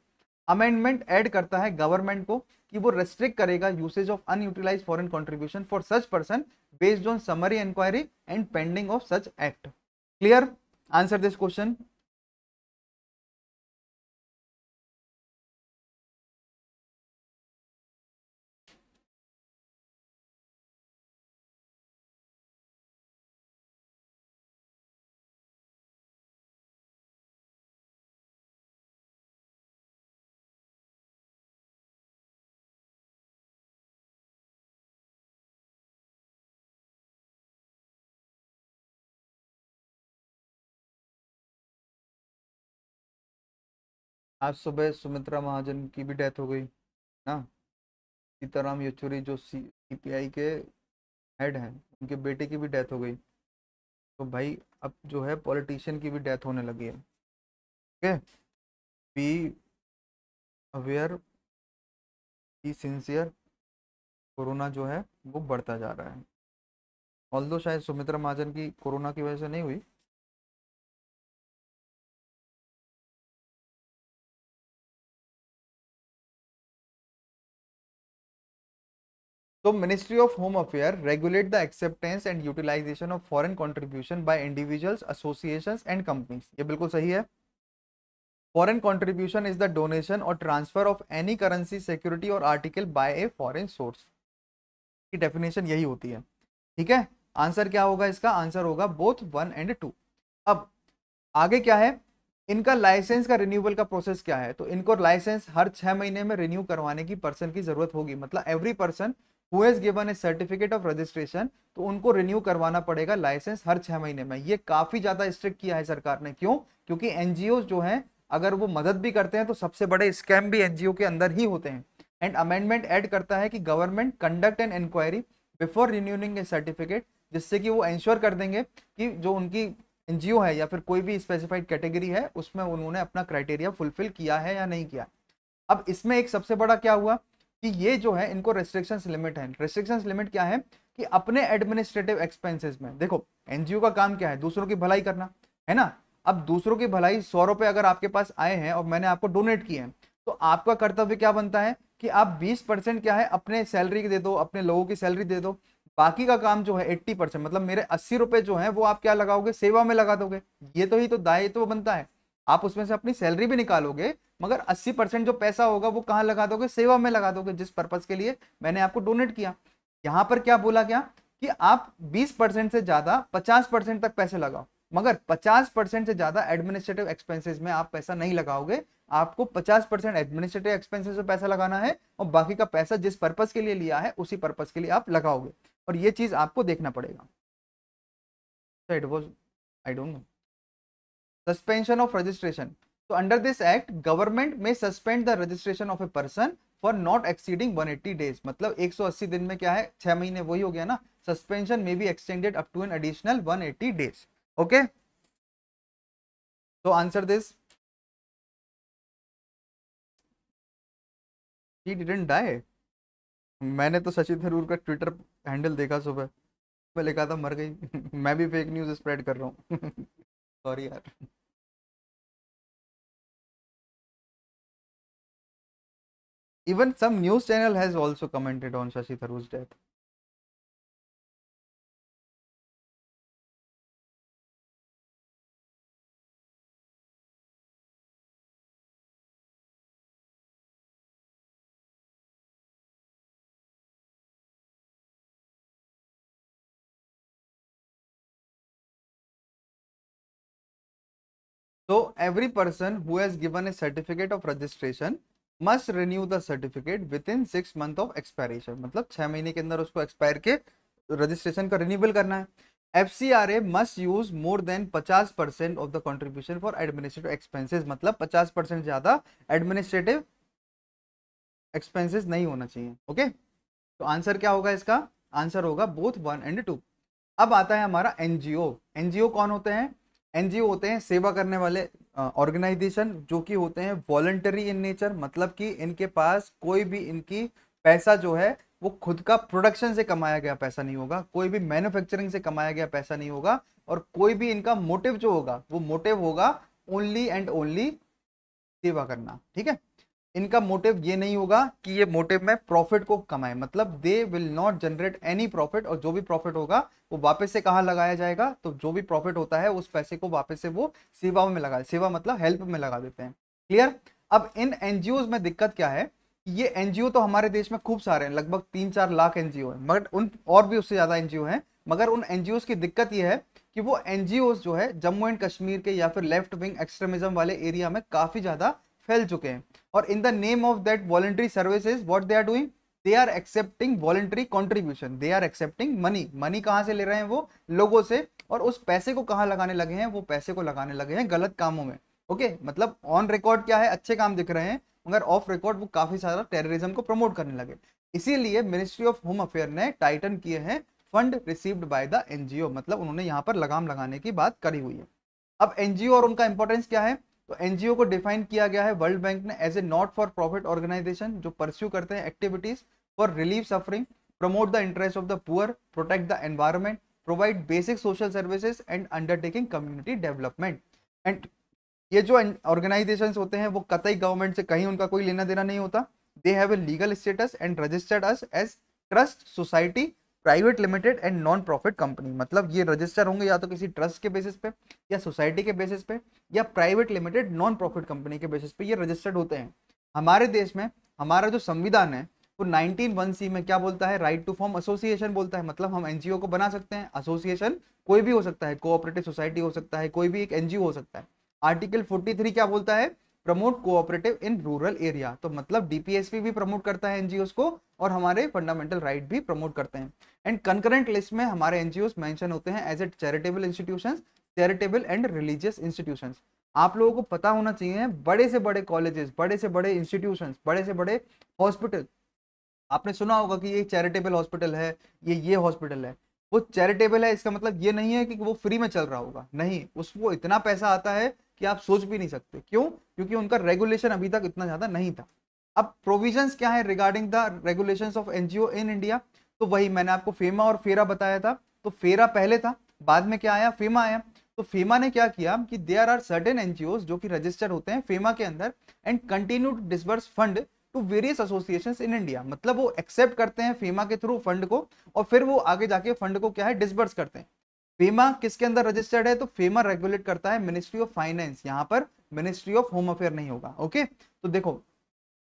Speaker 2: अमेंडमेंट ऐड करता है गवर्नमेंट को कि वो रेस्ट्रिक्ट करेगा usage of unutilised foreign contribution for such person based on summary inquiry and pending of such act clear answer this question आज सुबह सुमित्रा महाजन की भी डेथ हो गई ना सीताराम येचुरी जो सी सीपीआई के हेड हैं उनके बेटे की भी डेथ हो गई तो भाई अब जो है पॉलिटिशियन की भी डेथ होने लगी है
Speaker 1: ठीक है be aware be
Speaker 2: sincere corona जो है वो बढ़ता जा रहा है ऑल दो शायद सुमित्रा महाजन की कोरोना की वजह से नहीं हुई तो ministry of home affair regulate the acceptance and utilisation of foreign contribution by individuals associations and companies ये बिल्कुल सही है foreign contribution is the donation और transfer of any currency security और article by a foreign source की definition यही होती है ठीक है आंसर क्या होगा इसका आंसर होगा बोथ वन एंड टू अब आगे क्या है इनका लाइसेंस का रिन्यूअल का प्रोसेस क्या है तो इनको लाइसेंस हर छह महीने में रिन्यू करवाने की पर्सन की जरूरत होगी मतलब every person who has given a certificate of registration तो उनको रिन्यू करवाना पड़ेगा लाइसेंस हर छह महीने में ये काफी ज्यादा स्ट्रिक्ट किया है सरकार ने क्यों क्योंकि एनजीओ जो है अगर वो मदद भी करते हैं तो सबसे बड़े स्कैम भी एनजीओ के अंदर ही होते हैं एंड अमेंडमेंट एड करता है कि government conduct and inquiry before renewing a certificate जिससे कि वो इंश्योर कर देंगे कि जो उनकी एनजीओ है या फिर कोई भी स्पेसिफाइड कैटेगरी है उसमें उन्होंने अपना क्राइटेरिया फुलफिल किया है या नहीं किया अब इसमें एक सबसे बड़ा क्या हुआ कि ये जो है इनको रेस्ट्रिक्शन लिमिट है रेस्ट्रिक्शन लिमिट क्या है कि अपने एडमिनिस्ट्रेटिव एक्सपेंसेस में देखो एनजीओ का काम क्या है दूसरों की भलाई करना है ना अब दूसरों की भलाई सौ रुपए अगर आपके पास आए हैं और मैंने आपको डोनेट किए हैं तो आपका कर्तव्य क्या बनता है कि आप 20 परसेंट क्या है अपने सैलरी दे दो अपने लोगों की सैलरी दे दो बाकी का काम जो है 80 परसेंट मतलब मेरे अस्सी रुपए जो है वो आप क्या लगाओगे सेवा में लगा दोगे ये तो ही तो दायित्व तो बनता है आप उसमें से अपनी सैलरी भी निकालोगे मगर 80 परसेंट जो पैसा होगा वो कहाँ लगा दोगे सेवा में लगा दोगे जिस पर्पज के लिए मैंने आपको डोनेट किया यहाँ पर क्या बोला गया कि आप 20 परसेंट से ज्यादा 50 परसेंट तक पैसे लगाओ मगर 50 परसेंट से ज्यादा एडमिनिस्ट्रेटिव एक्सपेंसेस में आप पैसा नहीं लगाओगे आपको 50 परसेंट एडमिनिस्ट्रेटिव एक्सपेंसिस में पैसा लगाना है और बाकी का पैसा जिस पर्पज के लिए लिया है उसी पर्पज के लिए आप लगाओगे और ये चीज आपको देखना पड़ेगा it was I don't know suspension of registration So under this act, government may suspend the registration of a person for not exceeding 180 days मतलब 180 दिन में क्या है छह महीने वही हो गया ना सस्पेंशन में be extended up to an additional 180 days okay तो answer this
Speaker 1: he didn't die
Speaker 2: मैंने तो सचिन थरूर का ट्विटर हैंडल देखा सुबह मैं लिखा था मर गई मैं भी फेक न्यूज स्प्रेड कर रहा हूँ सॉरी यार
Speaker 1: Even some news channel has also commented on Shashi Tharoor's death.
Speaker 2: So every person who has given a certificate of registration must renew the certificate within six month of expiration मतलब छह महीने के अंदर उसको expire के registration का renewal करना है F C R A must use more than पचास percent of the contribution for administrative expenses मतलब पचास परसेंट ज्यादा एडमिनिस्ट्रेटिव एक्सपेंसिस नहीं होना चाहिए ओके तो आंसर क्या होगा इसका आंसर होगा बोथ वन एंड टू अब आता है हमारा एनजीओ एनजीओ कौन होते हैं एनजीओ होते हैं सेवा करने वाले ऑर्गेनाइजेशन जो कि होते हैं वॉलंटरी इन नेचर मतलब कि इनके पास कोई भी इनकी पैसा जो है वो खुद का प्रोडक्शन से कमाया गया पैसा नहीं होगा कोई भी मैन्युफैक्चरिंग से कमाया गया पैसा नहीं होगा और कोई भी इनका मोटिव जो होगा वो मोटिव होगा ओनली एंड ओनली सेवा करना ठीक है इनका मोटिव ये नहीं होगा कि ये मोटिव में प्रॉफिट को कमाए मतलब they will not generate any profit और जो भी प्रॉफिट होगा वो वापस से कहाँ लगाया जाएगा तो जो भी प्रॉफिट होता है उस पैसे को वापस से वो सेवा में लगा सेवा मतलब हेल्प में लगा देते हैं क्लियर अब इन एनजीओ में दिक्कत क्या है ये एनजीओ तो हमारे देश में खूब सारे हैं लगभग तीन चार लाख एनजीओ हैं मगर उन और भी उससे ज़्यादा एनजीओ हैं मगर उन एनजीओ की दिक्कत यह है कि वो एनजीओ जो है जम्मू एंड कश्मीर के या फिर लेफ्ट विंग एक्सट्रीमिज्म वाले एरिया में काफ़ी ज़्यादा फैल चुके हैं और in the name of that voluntary services what they are doing they are accepting voluntary contribution they are accepting money money कहाँ से ले रहे हैं वो लोगों से और उस पैसे को कहाँ लगाने लगे हैं वो पैसे को लगाने लगे हैं गलत कामों में ओके okay? मतलब ऑन रिकॉर्ड क्या है अच्छे काम दिख रहे हैं मगर ऑफ रिकॉर्ड वो काफी सारा टेररिज्म को प्रमोट करने लगे इसीलिए मिनिस्ट्री ऑफ होम अफेयर ने टाइटन किए हैं fund received by the NGO मतलब उन्होंने यहाँ पर लगाम लगाने की बात करी हुई है अब एनजीओ और उनका इंपॉर्टेंस क्या है तो एनजीओ को डिफाइन किया गया है वर्ल्ड बैंक ने as a not for profit organisation जो परस्यू करते हैं activities for relief suffering promote the interest of the poor protect the environment provide basic social services and undertaking community development and ये जो organisation होते हैं वो कतई गवर्नमेंट से कहीं उनका कोई लेना देना नहीं होता they have a legal status and registered us as trust society private limited and non profit company मतलब ये रजिस्टर होंगे या तो किसी ट्रस्ट के बेसिस पे या सोसाइटी के बेसिस पे या private limited non profit company के बेसिस पे ये रजिस्टर्ड होते हैं हमारे देश में हमारा जो संविधान है वो नाइनटीन वन सी में क्या बोलता है राइट टू फॉर्म एसोसिएशन बोलता है मतलब हम एनजीओ को बना सकते हैं एसोसिएशन कोई भी हो सकता है कोऑपरेटिव सोसाइटी हो सकता है कोई भी एक एनजीओ हो सकता है आर्टिकल फोर्टी क्या बोलता है promote cooperative in rural area तो मतलब डीपीएसपी भी प्रमोट करता है एनजीओ को और हमारे फंडामेंटल राइट भी प्रमोट करते हैं एंड कंकरेंट लिस्ट में हमारे एनजीओ मेंशन होते हैं as a charitable institution charitable and religious institution आप लोगों को पता होना चाहिए बड़े से बड़े कॉलेजेस बड़े से बड़े इंस्टीट्यूशन बड़े से बड़े हॉस्पिटल आपने सुना होगा कि ये चैरिटेबल हॉस्पिटल है ये ये हॉस्पिटल है वो चैरिटेबल है इसका मतलब ये नहीं है कि वो फ्री में चल रहा होगा नहीं उसको इतना पैसा आता है कि आप सोच भी नहीं सकते क्यों क्योंकि उनका रेगुलेशन अभी तक इतना ज्यादा नहीं था अब प्रोविजन क्या है regarding the regulation of NGO in India तो वही मैंने आपको फेमा और फेरा बताया था तो फेरा पहले था बाद में क्या आया फेमा आया तो फेमा ने क्या किया कि देयर आर सर्टेन एनजीओ जो कि रजिस्टर्ड होते हैं फेमा के अंदर and continue to disburse fund to various association in India मतलब वो एक्सेप्ट करते हैं फेमा के थ्रू फंड को और फिर वो आगे जाके फंड को क्या है डिसबर्स करते हैं फेमा किसके अंदर रजिस्टर्ड है तो फेमा रेगुलेट करता है मिनिस्ट्री ऑफ फाइनेंस यहाँ पर मिनिस्ट्री ऑफ होम अफेयर नहीं होगा ओके तो देखो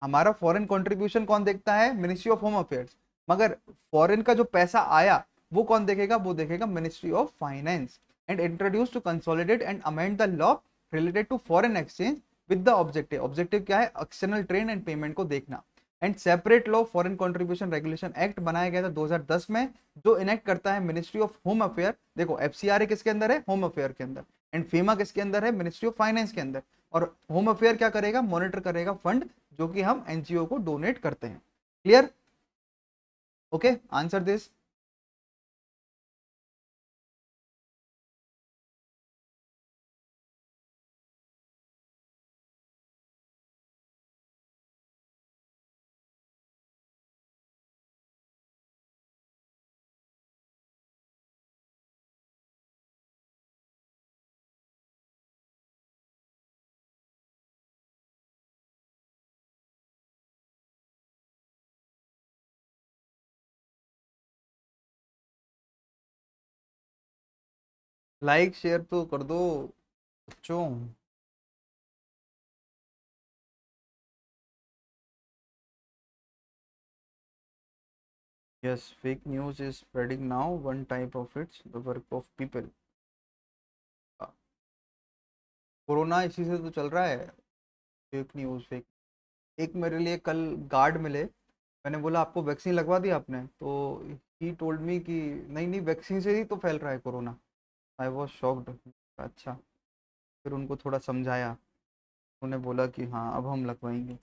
Speaker 2: हमारा फॉरेन कंट्रीब्यूशन कौन देखता है मिनिस्ट्री ऑफ होम अफेयर्स मगर फॉरेन का जो पैसा आया वो कौन देखेगा वो देखेगा ministry of finance and introduce to consolidate and amend the law related to foreign exchange with the objective objective क्या है एक्सटर्नल ट्रेड एंड पेमेंट को देखना and separate law foreign contribution regulation act बनाया गया था 2010 में जो इनेक्ट करता है मिनिस्ट्री ऑफ होम अफेयर देखो एफ किसके अंदर है होम अफेयर के अंदर एंड फेमा किसके अंदर है मिनिस्ट्री ऑफ फाइनेंस के अंदर और होम अफेयर क्या करेगा मॉनिटर करेगा फंड जो कि हम एनजीओ को डोनेट करते हैं clear okay answer this
Speaker 1: like share तो कर दो बच्चों
Speaker 2: yes fake news is spreading now one type of it's the work of people corona इसी से तो चल रहा है फेक न्यूज़ फेक एक मेरे लिए कल गार्ड मिले मैंने बोला आपको वैक्सीन लगवा दी आपने तो ही टोल्ड मी कि नहीं नहीं वैक्सीन से ही तो फैल रहा है कोरोना आई वॉज शॉक्ड अच्छा फिर उनको थोड़ा समझाया उन्होंने बोला कि हाँ अब हम लगवाएंगे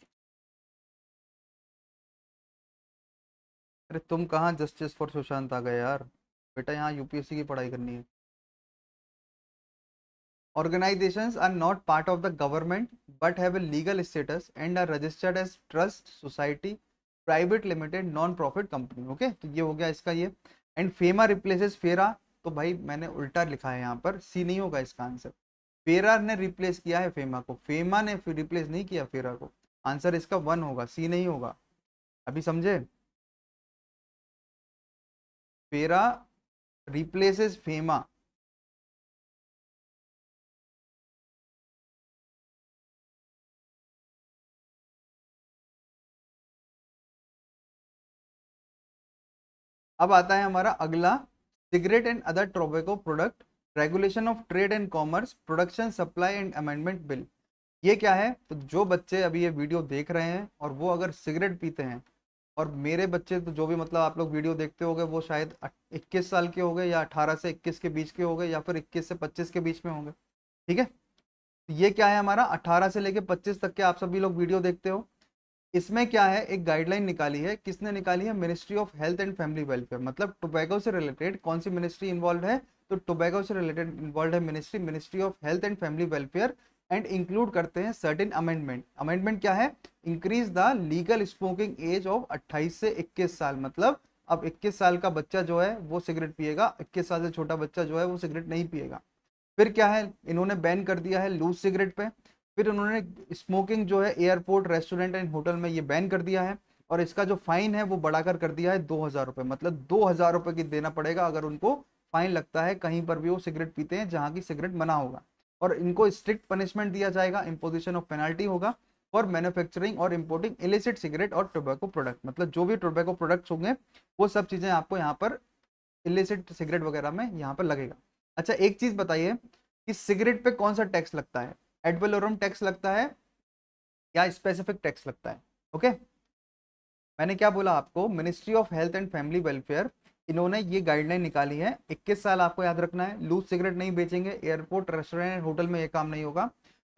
Speaker 2: अरे तुम कहाँ जस्टिस फॉर सुशांत आ गए यार बेटा यहाँ यूपीएससी की पढ़ाई करनी है organisation are not part of the government but है legal status and are registered as trust society private limited non profit company okay तो ये हो गया इसका ये एंड फेमा रिप्लेसेस फेरा तो भाई मैंने उल्टा लिखा है यहाँ पर सी नहीं होगा इसका आंसर फेरार ने रिप्लेस किया है फेमा को फेमा ने रिप्लेस नहीं किया फेरा को आंसर इसका वन होगा सी नहीं होगा अभी समझे फेरा रिप्लेसेस फेमा अब आता है हमारा अगला cigarette and other tobacco product regulation of trade and commerce production supply and amendment bill ये क्या है तो जो बच्चे अभी ये वीडियो देख रहे हैं और वो अगर सिगरेट पीते हैं और मेरे बच्चे तो जो भी मतलब आप लोग वीडियो देखते हो वो शायद 21 साल के गए या 18 से 21 के बीच के गए या फिर 21 से 25 के बीच में होंगे ठीक है तो ये क्या है हमारा 18 से लेके 25 तक के आप सभी लोग वीडियो देखते हो इसमें क्या है एक गाइडलाइन निकाली है किसने निकाली है ministry of health and family welfare मतलब टोबैको से रिलेटेड कौन सी मिनिस्ट्री इन्वॉल्व है तो टोबैको से रिलेटेड इन्वॉल्व है ministry ministry of health and family welfare and include करते हैं सर्टेन अमेंडमेंट अमेंडमेंट क्या है increase the legal smoking age of 28 से 21 साल मतलब अब 21 साल का बच्चा जो है वो सिगरेट पिएगा 21 साल से छोटा बच्चा जो है वो सिगरेट नहीं पिएगा फिर क्या है इन्होंने बैन कर दिया है लूज सिगरेट पे फिर उन्होंने स्मोकिंग जो है एयरपोर्ट रेस्टोरेंट एंड होटल में ये बैन कर दिया है और इसका जो फाइन है वो बढ़ाकर कर दिया है दो हज़ार रुपए मतलब दो हज़ार रुपए की देना पड़ेगा अगर उनको फाइन लगता है कहीं पर भी वो सिगरेट पीते हैं जहां की सिगरेट मना होगा और इनको स्ट्रिक्ट पनिशमेंट दिया जाएगा इम्पोजिशन ऑफ पेनल्टी होगा फॉर मैन्युफैक्चरिंग और इम्पोर्टिंग इलिसिट सिगरेट और टोबैको प्रोडक्ट मतलब जो भी टोबैको प्रोडक्ट्स होंगे वो सब चीज़ें आपको यहाँ पर इलिसिट सिगरेट वगैरह में यहाँ पर लगेगा अच्छा एक चीज़ बताइए कि सिगरेट पे कौन सा टैक्स लगता है एडवेलोरम टैक्स लगता है या स्पेसिफिक टैक्स लगता है ओके मैंने क्या बोला आपको ministry of health and family welfare इन्होंने ये गाइडलाइन निकाली है 21 साल आपको याद रखना है लूज सिगरेट नहीं बेचेंगे एयरपोर्ट रेस्टोरेंट होटल में ये काम नहीं होगा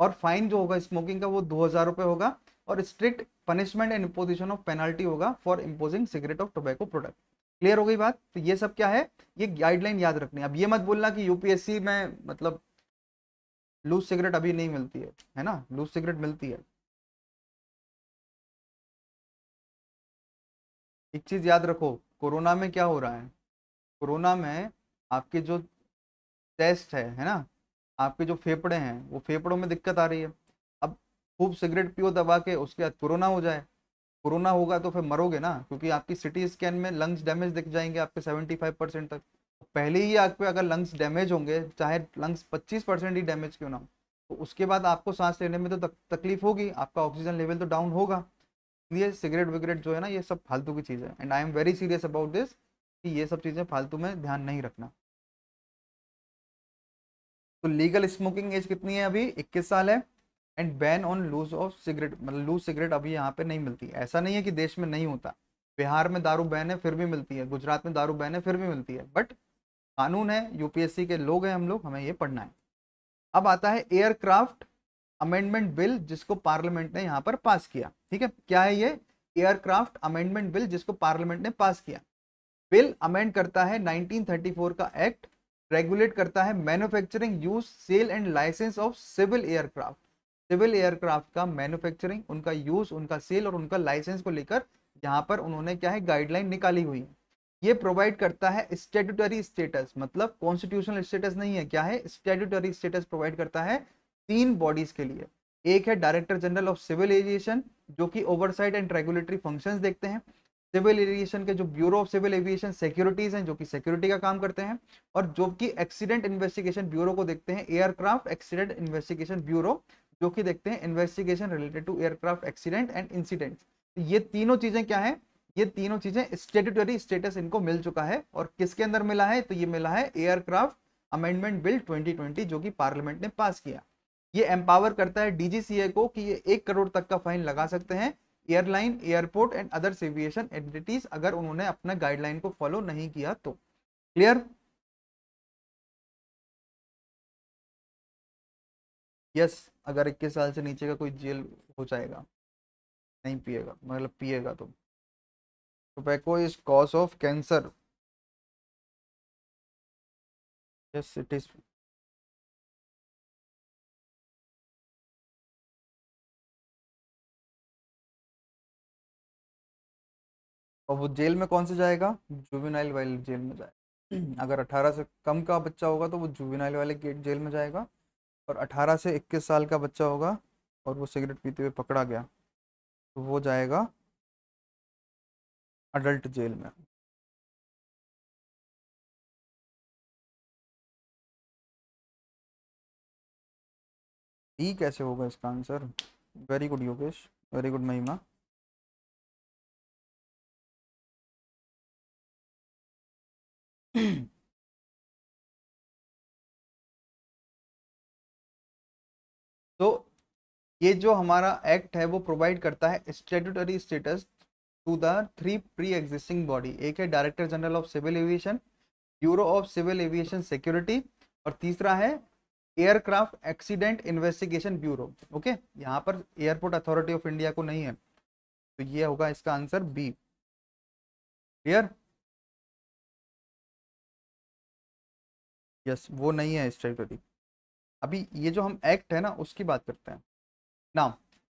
Speaker 2: और फाइन जो होगा स्मोकिंग का वो दो हज़ार रुपए होगा और strict punishment and imposition of penalty होगा for imposing cigarette of tobacco product clear हो गई बात तो ये सब क्या है ये गाइडलाइन याद रखनी है अब ये मत बोलना कि यूपीएससी में मतलब लूज सिगरेट अभी नहीं मिलती है है ना लूज सिगरेट मिलती है एक चीज़ याद रखो कोरोना में क्या हो रहा है कोरोना में आपके जो टेस्ट है है ना आपके जो फेफड़े हैं वो फेफड़ों में दिक्कत आ रही है अब खूब सिगरेट पियो दबा के उसके बाद कोरोना हो जाए कोरोना होगा तो फिर मरोगे ना क्योंकि आपकी सिटी स्कैन में लंग्स डैमेज दिख जाएंगे आपके सेवेंटी फाइव परसेंट तक पहले ही आपके अगर लंग्स डैमेज होंगे चाहे लंग्स 25 परसेंट ही डैमेज क्यों ना हो तो उसके बाद आपको सांस लेने में तो तक, तकलीफ होगी आपका ऑक्सीजन लेवल तो डाउन होगा इसलिए सिगरेट विगरेट जो है ना ये सब फालतू की चीज़ है and I am very serious about this कि ये सब चीज़ें फालतू में ध्यान नहीं रखना तो लीगल स्मोकिंग एज कितनी है अभी 21 साल है and ban on loose of cigarette मतलब लूज सिगरेट अभी यहाँ पे नहीं मिलती ऐसा नहीं है कि देश में नहीं होता बिहार में दारू बैन है फिर भी मिलती है गुजरात में दारू बैन है फिर भी मिलती है बट कानून है यूपीएससी के लोग हैं हम लोग हमें ये पढ़ना है अब आता है एयरक्राफ्ट अमेंडमेंट बिल जिसको पार्लियामेंट ने यहाँ पर पास किया ठीक है क्या है ये एयरक्राफ्ट अमेंडमेंट बिल जिसको पार्लियामेंट ने पास किया बिल अमेंड करता है 1934 का एक्ट रेगुलेट करता है manufacturing use sale and licence of civil aircraft civil aircraft का मैन्युफैक्चरिंग उनका यूज उनका सेल और उनका लाइसेंस को लेकर यहाँ पर उन्होंने क्या है गाइडलाइन निकाली हुई है ये प्रोवाइड करता है स्टेटूटरी स्टेटस मतलब कॉन्स्टिट्यूशनल स्टेटस नहीं है क्या है स्टेटूटरी स्टेटस प्रोवाइड करता है तीन बॉडीज के लिए एक है director general of civil aviation जो कि ओवरसाइट एंड रेगुलेटरी फंक्शंस देखते हैं सिविल एविएशन के जो bureau of civil aviation securities हैं जो कि सिक्योरिटी का काम करते हैं और जो कि एक्सीडेंट इन्वेस्टिगेशन ब्यूरो को देखते हैं एयरक्राफ्ट एक्सीडेंट इन्वेस्टिगेशन ब्यूरो जो कि देखते हैं investigation related to aircraft accident and incident ये तीनों चीजें क्या है ये तीनों चीजें स्टेटरी स्टेटस इनको मिल चुका है और किसके अंदर मिला है तो ये मिला है एयरक्राफ्ट अमेंडमेंट बिल 2020 जो कि पार्लियामेंट ने पास किया ये एम्पावर करता है डीजीसीए को कि ये एक करोड़ तक का फाइन लगा सकते हैं airline airport and other aviation entities अगर उन्होंने अपना गाइडलाइन को फॉलो नहीं किया तो क्लियर
Speaker 1: यस yes, अगर इक्कीस साल से नीचे का कोई जेल हो जाएगा नहीं पिएगा मतलब पिएगा तो tobacco is cause of cancer और वो
Speaker 2: जेल में कौन से जाएगा जुबिनाइल वाले जेल में जाएगा अगर 18 से कम का बच्चा होगा तो वो जुबिनाइल वाले गेट जेल में जाएगा और 18 से 21 साल का बच्चा होगा और वो सिगरेट पीते हुए पकड़ा गया तो वो जाएगा
Speaker 1: अडल्ट जेल में ई कैसे होगा इसका answer very good Yogesh very good Mahima
Speaker 2: तो ये जो हमारा एक्ट है वो प्रोवाइड करता है statutory status to the three pre existing body एक है director general of civil aviation bureau of civil aviation security और तीसरा है aircraft accident investigation bureau okay यहाँ पर एयरपोर्ट अथॉरिटी ऑफ इंडिया को नहीं है तो ये होगा इसका आंसर बी
Speaker 1: क्लियर यस
Speaker 2: वो नहीं है स्टेटरी अभी ये जो हम एक्ट है ना उसकी बात करते हैं ना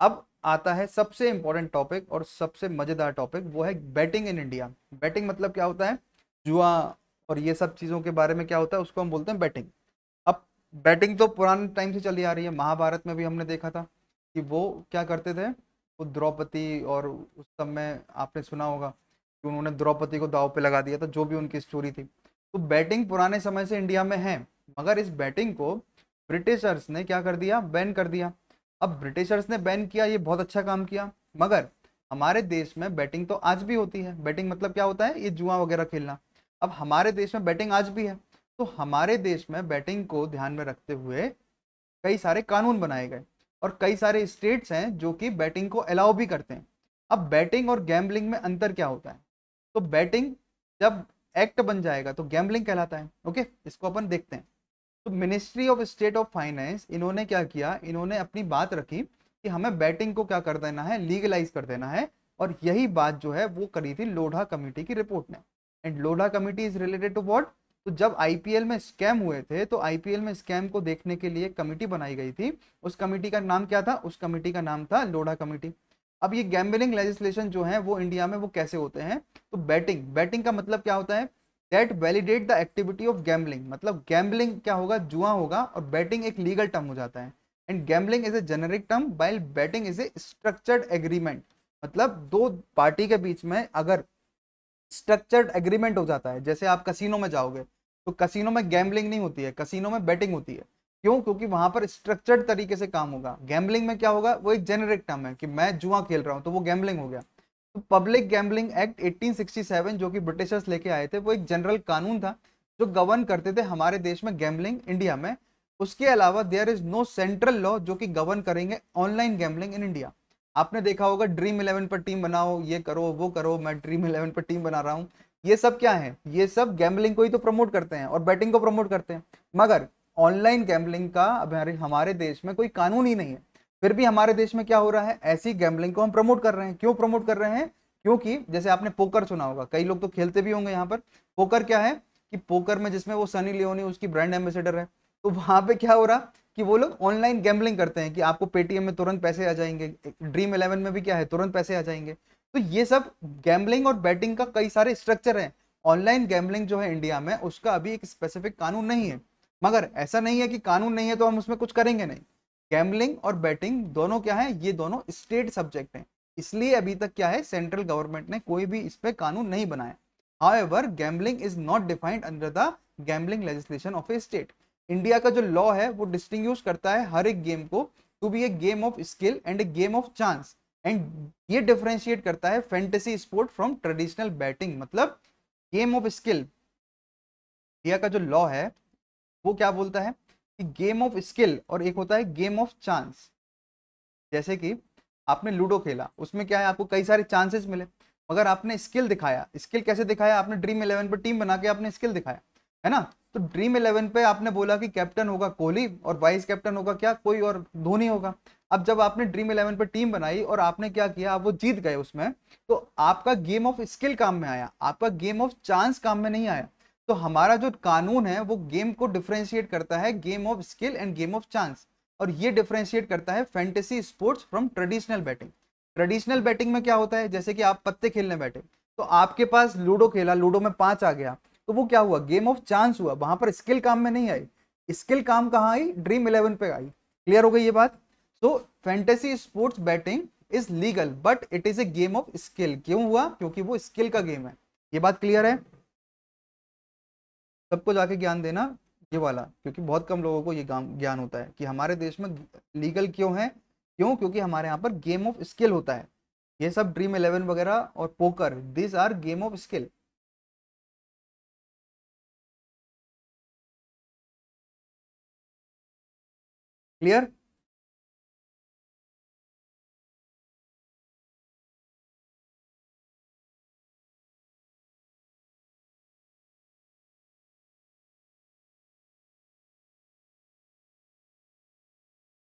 Speaker 2: अब आता है सबसे इंपॉर्टेंट टॉपिक और सबसे मजेदार टॉपिक वो है बैटिंग इन इंडिया बैटिंग मतलब क्या होता है जुआ और ये सब चीज़ों के बारे में क्या होता है उसको हम बोलते हैं बैटिंग अब बैटिंग तो पुराने टाइम से चली आ रही है महाभारत में भी हमने देखा था कि वो क्या करते थे वो द्रौपदी और उस समय आपने सुना होगा कि उन्होंने द्रौपदी को दाव पे लगा दिया था जो भी उनकी स्टोरी थी तो बैटिंग पुराने समय से इंडिया में है मगर इस बैटिंग को ब्रिटिशर्स ने क्या कर दिया बैन कर दिया अब ब्रिटिशर्स ने बैन किया ये बहुत अच्छा काम किया मगर हमारे देश में बैटिंग तो आज भी होती है बैटिंग मतलब क्या होता है ये जुआ वगैरह खेलना अब हमारे देश में बैटिंग आज भी है तो हमारे देश में बैटिंग को ध्यान में रखते हुए कई सारे कानून बनाए गए और कई सारे स्टेट्स हैं जो कि बैटिंग को अलाउ भी करते हैं अब बैटिंग और गैम्बलिंग में अंतर क्या होता है तो बैटिंग जब एक्ट बन जाएगा तो गैम्बलिंग कहलाता है ओके इसको अपन देखते हैं तो ministry of state of finance इन्होंने क्या किया इन्होंने अपनी बात रखी कि हमें बैटिंग को क्या कर देना है लीगलाइज कर देना है और यही बात जो है वो करी थी लोढ़ा कमेटी की रिपोर्ट ने and Lodha committee is related to what तो जब आईपीएल में स्कैम हुए थे तो आईपीएल में स्कैम को देखने के लिए कमेटी बनाई गई थी उस कमेटी का नाम क्या था उस कमेटी का नाम था लोढ़ा कमेटी अब ये गैम्बलिंग लेजिस्लेशन जो है वो इंडिया में वो कैसे होते हैं तो बैटिंग बैटिंग का मतलब क्या होता है that validate the activity of gambling मतलब गैम्बलिंग क्या होगा जुआ होगा और बैटिंग एक लीगल टर्म हो जाता है and gambling is a generic term while betting is a structured agreement मतलब दो पार्टी के बीच में अगर स्ट्रक्चर्ड एग्रीमेंट हो जाता है जैसे आप कसिनो में जाओगे तो कसिनो में गैम्बलिंग नहीं होती है कसिनो में बैटिंग होती है क्यों क्योंकि वहां पर स्ट्रक्चर्ड तरीके से काम होगा गैम्बलिंग में क्या होगा वो एक जेनरिक टर्म है कि मैं जुआ खेल रहा हूँ तो वो गैम्बलिंग हो गया पब्लिक गैम्बलिंग एक्ट 1867 जो कि ब्रिटिशर्स लेके आए थे वो एक जनरल कानून था जो गवर्न करते थे हमारे देश में गैम्बलिंग इंडिया में उसके अलावा there is no central law जो कि गवर्न करेंगे ऑनलाइन गैम्बलिंग इन इंडिया आपने देखा होगा ड्रीम इलेवन पर टीम बनाओ ये करो वो करो मैं ड्रीम इलेवन पर टीम बना रहा हूँ ये सब क्या है ये सब गैम्बलिंग को ही तो प्रमोट करते हैं और बैटिंग को प्रमोट करते हैं मगर ऑनलाइन गैम्बलिंग का हमारे हमारे देश में कोई कानून ही नहीं है फिर भी हमारे देश में क्या हो रहा है ऐसी गैम्बलिंग को हम प्रमोट कर रहे हैं क्यों प्रमोट कर रहे हैं क्योंकि जैसे आपने पोकर सुना होगा कई लोग तो खेलते भी होंगे यहाँ पर पोकर क्या है कि पोकर में जिसमें वो सनी लियोनी उसकी ब्रांड एम्बेसडर है तो वहां पे क्या हो रहा कि वो लोग ऑनलाइन गैम्बलिंग करते हैं कि आपको पेटीएम में तुरंत पैसे आ जाएंगे ड्रीम इलेवन में भी क्या है तुरंत पैसे आ जाएंगे तो ये सब गैम्बलिंग और बैटिंग का कई सारे स्ट्रक्चर है ऑनलाइन गैम्बलिंग जो है इंडिया में उसका अभी एक स्पेसिफिक कानून नहीं है मगर ऐसा नहीं है कि कानून नहीं है तो हम उसमें कुछ करेंगे नहीं गैम्बलिंग और बैटिंग दोनों क्या है ये दोनों स्टेट सब्जेक्ट हैं इसलिए अभी तक क्या है सेंट्रल गवर्नमेंट ने कोई भी इस पर कानून नहीं बनाया however gambling is not defined under the gambling legislation of a state India का जो लॉ है वो डिस्टिंग करता है हर एक गेम को to be a game of skill and a game of chance and ये डिफ्रेंशिएट करता है fantasy sport from traditional betting मतलब गेम ऑफ स्किल इंडिया का जो लॉ है वो क्या बोलता है गेम ऑफ स्किल और एक होता है गेम ऑफ चांस जैसे कि आपने लूडो खेला उसमें क्या है आपको कई सारे चांसेस मिले मगर आपने स्किल दिखाया स्किल कैसे दिखाया आपने ड्रीम इलेवन पर टीम बना के आपने स्किल दिखाया है ना तो ड्रीम इलेवन पे आपने बोला कि कैप्टन होगा कोहली और वाइस कैप्टन होगा क्या कोई और धोनी होगा अब जब आपने ड्रीम इलेवन पर टीम बनाई और आपने क्या किया आप वो जीत गए उसमें तो आपका गेम ऑफ स्किल काम में आया आपका गेम ऑफ चांस काम में नहीं आया तो हमारा जो कानून है वो गेम को डिफ्रेंशिएट करता है game of skill and game of chance और ये डिफ्रेंशिएट करता है fantasy sports from traditional betting traditional betting में क्या होता है जैसे कि आप पत्ते खेलने बैठे तो आपके पास लूडो खेला लूडो में पांच आ गया तो वो क्या हुआ गेम ऑफ चांस हुआ वहां पर स्किल काम में नहीं आई स्किल काम कहाँ आई ड्रीम इलेवन पे आई क्लियर हो गई ये बात सो fantasy sports betting is legal but it is a game of skill क्यों हुआ क्योंकि वो स्किल का गेम है ये बात क्लियर है सबको जाके ज्ञान देना ये वाला क्योंकि बहुत कम लोगों को ये ज्ञान होता है कि हमारे देश में लीगल क्यों है क्यों क्योंकि हमारे यहाँ पर गेम ऑफ स्किल होता है ये सब ड्रीम इलेवन वगैरह और poker this are game of skill clear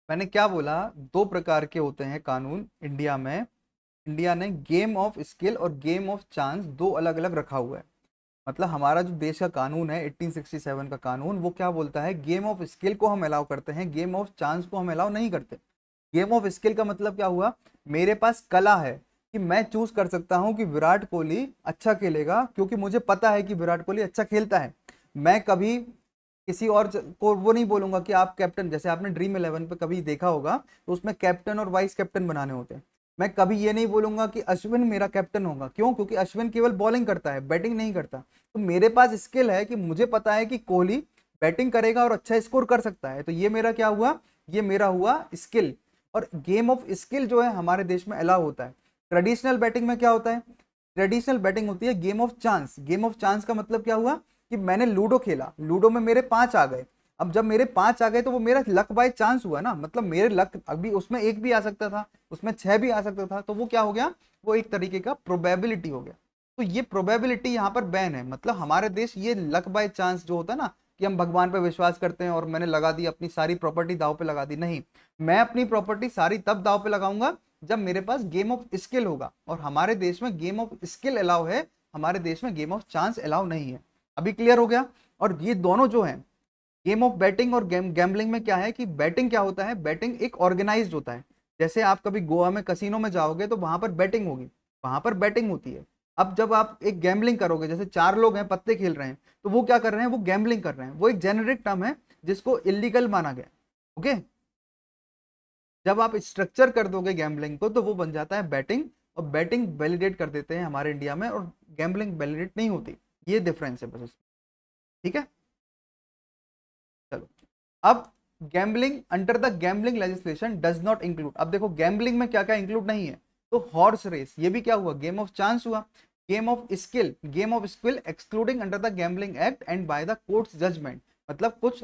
Speaker 2: मैंने क्या बोला दो प्रकार के होते हैं कानून इंडिया में इंडिया ने गेम ऑफ स्किल और गेम ऑफ चांस दो अलग अलग रखा हुआ है मतलब हमारा जो देश का कानून है 1867 का कानून वो क्या बोलता है गेम ऑफ स्किल को हम अलाउ करते हैं गेम ऑफ चांस को हम अलाउ नहीं करते गेम ऑफ स्किल का मतलब क्या हुआ मेरे पास कला है कि मैं चूज कर सकता हूँ कि विराट कोहली अच्छा खेलेगा क्योंकि मुझे पता है कि विराट कोहली अच्छा खेलता है मैं कभी किसी और को वो नहीं बोलूंगा कि आप कैप्टन जैसे आपने ड्रीम इलेवन पे कभी देखा होगा तो उसमें कैप्टन और वाइस कैप्टन बनाने होते हैं मैं कभी ये नहीं बोलूंगा कि अश्विन मेरा कैप्टन होगा क्यों क्योंकि अश्विन केवल बॉलिंग करता है बैटिंग नहीं करता तो मेरे पास स्किल है कि मुझे पता है कि कोहली बैटिंग करेगा और अच्छा स्कोर कर सकता है तो ये मेरा क्या हुआ ये मेरा हुआ स्किल और गेम ऑफ स्किल जो है हमारे देश में अलाव होता है ट्रेडिशनल बैटिंग में क्या होता है ट्रेडिशनल बैटिंग होती है game of chance game of chance का मतलब क्या हुआ कि मैंने लूडो खेला लूडो में मेरे पांच आ गए अब जब मेरे पांच आ गए तो वो मेरा लक बाय चांस हुआ ना मतलब मेरे लक अभी उसमें एक भी आ सकता था उसमें छह भी आ सकता था तो वो क्या हो गया वो एक तरीके का प्रोबेबिलिटी हो गया तो ये प्रोबेबिलिटी यहाँ पर बैन है मतलब हमारे देश ये लक बाय चांस जो होता है ना कि हम भगवान पर विश्वास करते हैं और मैंने लगा दी अपनी सारी प्रॉपर्टी दाव पे लगा दी नहीं मैं अपनी प्रॉपर्टी सारी तब दाव पे लगाऊंगा जब मेरे पास गेम ऑफ स्किल होगा और हमारे देश में गेम ऑफ स्किल अलाउ है हमारे देश में गेम ऑफ चांस अलाउ नहीं है अभी क्लियर हो गया और ये दोनों जो है गेम ऑफ बैटिंग और गेम गैम्बलिंग में क्या है कि बैटिंग क्या होता है बैटिंग एक ऑर्गेनाइज होता है जैसे आप कभी गोवा में कसिनो में जाओगे तो वहां पर बैटिंग होगी वहां पर बैटिंग होती है अब जब आप एक गैम्बलिंग करोगे जैसे चार लोग हैं पत्ते खेल रहे हैं तो वो क्या कर रहे हैं वो गैम्बलिंग कर रहे हैं वो एक जेनेरिक टर्म है जिसको इलीगल माना गया ओके जब आप स्ट्रक्चर कर दोगे गैम्बलिंग को तो वो बन जाता है बैटिंग और बैटिंग वैलिडेट कर देते हैं हमारे इंडिया में और गैम्बलिंग वैलिडेट नहीं होती ये डिफरेंस है बस उसमें ठीक है चलो अब gambling under the gambling legislation does not include अब देखो गैम्बलिंग में क्या क्या इंक्लूड नहीं है तो हॉर्स रेस ये भी क्या हुआ गेम ऑफ चांस हुआ game of skill game of skill excluding under the gambling act and by the courts judgement मतलब कुछ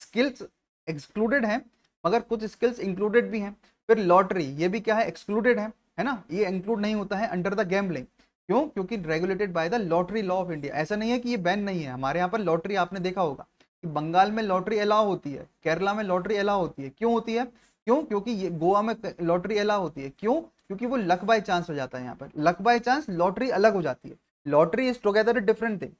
Speaker 2: स्किल्स एक्सक्लूडेड हैं मगर कुछ स्किल्स इंक्लूडेड भी हैं फिर लॉटरी ये भी क्या है एक्सक्लूडेड है है ना ये इंक्लूड नहीं होता है अंडर द गैम्बलिंग क्यों क्योंकि regulated by the lottery law of India ऐसा नहीं है कि ये बैन नहीं है हमारे यहाँ पर लॉटरी आपने देखा होगा कि बंगाल में लॉटरी अलाव होती है केरला में लॉटरी अलाव होती है क्यों होती है क्यों क्योंकि ये गोवा में लॉटरी अलाव होती है क्यों क्योंकि वो लक बाय चांस हो जाता है यहाँ पर लक बाय चांस लॉटरी अलग हो जाती है lottery is together different thing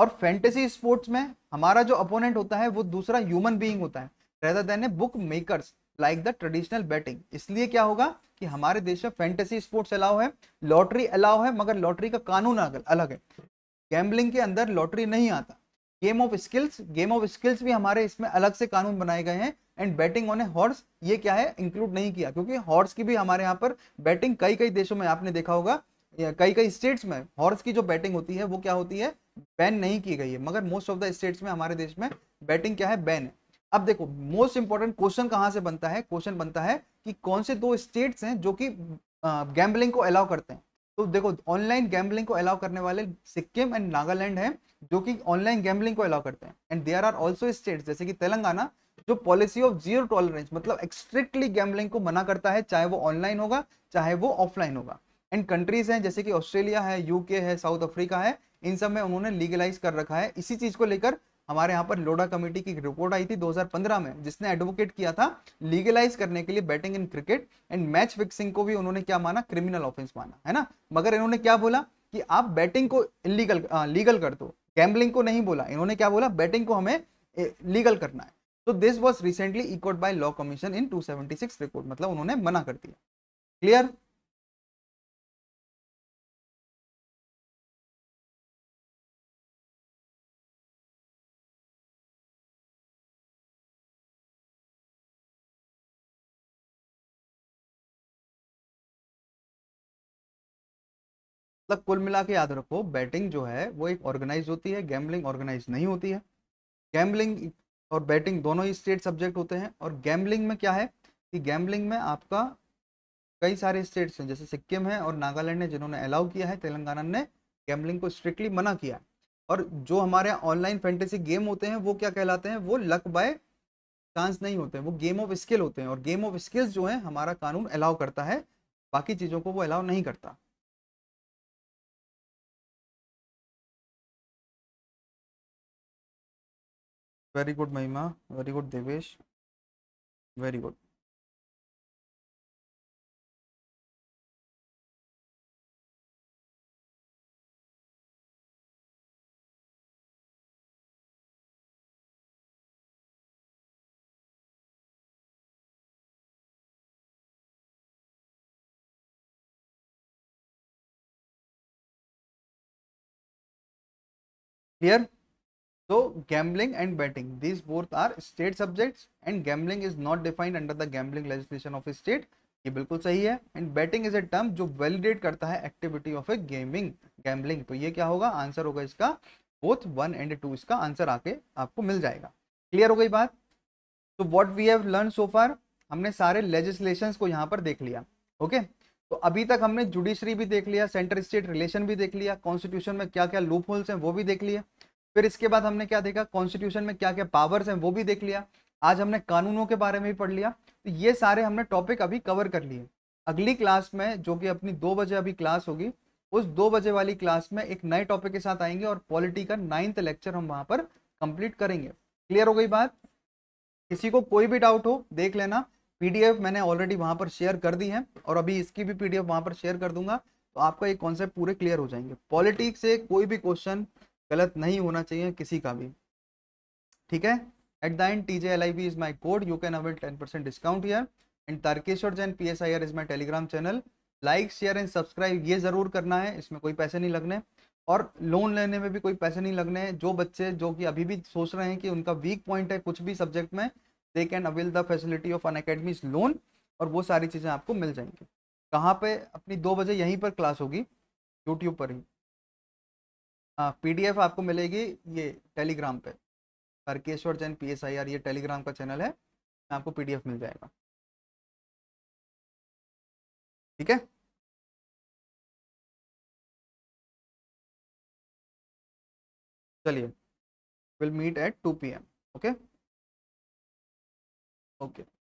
Speaker 2: और फैंटेसी स्पोर्ट्स में हमारा जो अपोनेंट होता है वो दूसरा ह्यूमन बीइंग होता है रहता then a bookmakers like the traditional betting इसलिए क्या होगा कि हमारे देश में फैंटेसी स्पोर्ट्स अलाउ है लॉटरी अलाउ है मगर लॉटरी का कानून अलग है गैम्बलिंग के अंदर लॉटरी नहीं आता game of skills game of skills भी हमारे इसमें अलग से कानून बनाए गए हैं and betting on a horse ये क्या है इंक्लूड नहीं किया क्योंकि हॉर्स की भी हमारे यहाँ पर बैटिंग कई कई देशों में आपने देखा होगा कई कई स्टेट्स में हॉर्स की जो बैटिंग होती है वो क्या होती है बैन नहीं की गई है मगर मोस्ट ऑफ द स्टेट्स में हमारे देश में बैटिंग क्या है बैन है अब देखो मोस्ट इंपॉर्टेंट क्वेश्चन कहां से बनता है क्वेश्चन बनता है कि कौन से दो स्टेट्स हैं जो कि गैम्बलिंग को अलाउ करते हैं तो देखो ऑनलाइन गैम्बलिंग को अलाउ करने वाले सिक्किम एंड नागालैंड है जो कि ऑनलाइन गैम्बलिंग को अलाउ करते हैं and there are also states जैसे कि तेलंगाना जो पॉलिसी ऑफ जीरो टॉलरेंस मतलब एक्स्ट्रिक्टली गैम्बलिंग को मना करता है चाहे वो ऑनलाइन होगा चाहे वो ऑफलाइन होगा एंड कंट्रीज हैं जैसे कि ऑस्ट्रेलिया है यूके है साउथ अफ्रीका है इन सब में उन्होंने लीगलाइज कर रखा है इसी चीज को लेकर हमारे यहाँ पर लोडा कमेटी की रिपोर्ट आई थी 2015 में जिसने एडवोकेट किया था लीगलाइज करने के लिए betting in cricket and match fixing को भी उन्होंने क्या माना क्रिमिनल ऑफेंस माना है ना मगर इन्होंने क्या बोला कि आप बैटिंग को इलीगल लीगल कर दो गैम्बलिंग को नहीं बोला इन्होंने क्या बोला बैटिंग को हमें लीगल करना है तो this was recently echoed by law commission in to report मतलब उन्होंने मना कर दिया क्लियर मतलब कुल मिला के याद रखो बैटिंग जो है वो एक ऑर्गेनाइज होती है गैम्बलिंग ऑर्गेनाइज नहीं होती है गैम्बलिंग और बैटिंग दोनों ही स्टेट सब्जेक्ट होते हैं और गैम्बलिंग में क्या है कि गैम्बलिंग में आपका कई सारे स्टेट्स हैं जैसे सिक्किम है और नागालैंड ने जिन्होंने अलाउ किया है तेलंगाना ने गैम्बलिंग को स्ट्रिक्टली मना किया है और जो हमारे ऑनलाइन फैंटेसी गेम होते हैं वो क्या कहलाते हैं वो लक बाय चांस नहीं होते हैं वो गेम ऑफ स्किल होते हैं और गेम ऑफ स्किल्स जो है हमारा कानून अलाउ करता है बाकी चीज़ों को वो अलाउ नहीं करता
Speaker 1: very good Mahima very good Devesh very good
Speaker 2: clear yeah. So gambling and betting, these both are state subjects and gambling is not defined under the gambling legislation of a state. ye bilkul sahi hai and betting is a term jo validate karta hai activity of a gaming gambling to ye kya hoga answer hoga iska both 1 and 2 iska answer aake aapko mil jayega clear ho gayi baat so what we have learned so far हमने सारे legislation को यहाँ पर देख लिया okay तो अभी तक हमने जुडिशरी भी देख लिया सेंटर स्टेट रिलेशन भी देख लिया कॉन्स्टिट्यूशन में क्या क्या लूप होल्स हैं वो भी देख लिया फिर इसके बाद हमने क्या देखा कॉन्स्टिट्यूशन में क्या क्या पावर्स हैं वो भी देख लिया आज हमने कानूनों के बारे में भी पढ़ लिया तो ये सारे हमने टॉपिक अभी कवर कर लिए अगली क्लास में जो कि अपनी दो बजे अभी क्लास होगी उस दो बजे वाली क्लास में एक नए टॉपिक के साथ आएंगे और पॉलिटी का नाइन्थ लेक्चर हम वहाँ पर कंप्लीट करेंगे क्लियर हो गई बात किसी को कोई भी डाउट हो देख लेना पीडीएफ मैंने ऑलरेडी वहाँ पर शेयर कर दी है और अभी इसकी भी पीडीएफ वहाँ पर शेयर कर दूंगा तो आपका ये कॉन्सेप्ट पूरे क्लियर हो जाएंगे पॉलिटिक्स से कोई भी क्वेश्चन गलत नहीं होना चाहिए किसी का भी ठीक है at the end T J L I B is my code you can avail ten percent discount yeah and Tarkeshwar Jain P S I R is my Telegram channel like share and subscribe ये ज़रूर करना है इसमें कोई पैसे नहीं लगने और लोन लेने में भी कोई पैसे नहीं लगने हैं जो बच्चे जो कि अभी भी सोच रहे हैं कि उनका वीक पॉइंट है कुछ भी सब्जेक्ट में they can avail the facility of Unacademy's loan और वो सारी चीज़ें आपको मिल जाएंगी कहाँ पे अपनी दो बजे यहीं पर क्लास होगी यूट्यूब पर ही हाँ पी आपको मिलेगी ये टेलीग्राम पे Harkeshwar Jain P S I R ये टेलीग्राम का चैनल है आपको पी मिल जाएगा
Speaker 1: ठीक है चलिए will meet at two P M okay okay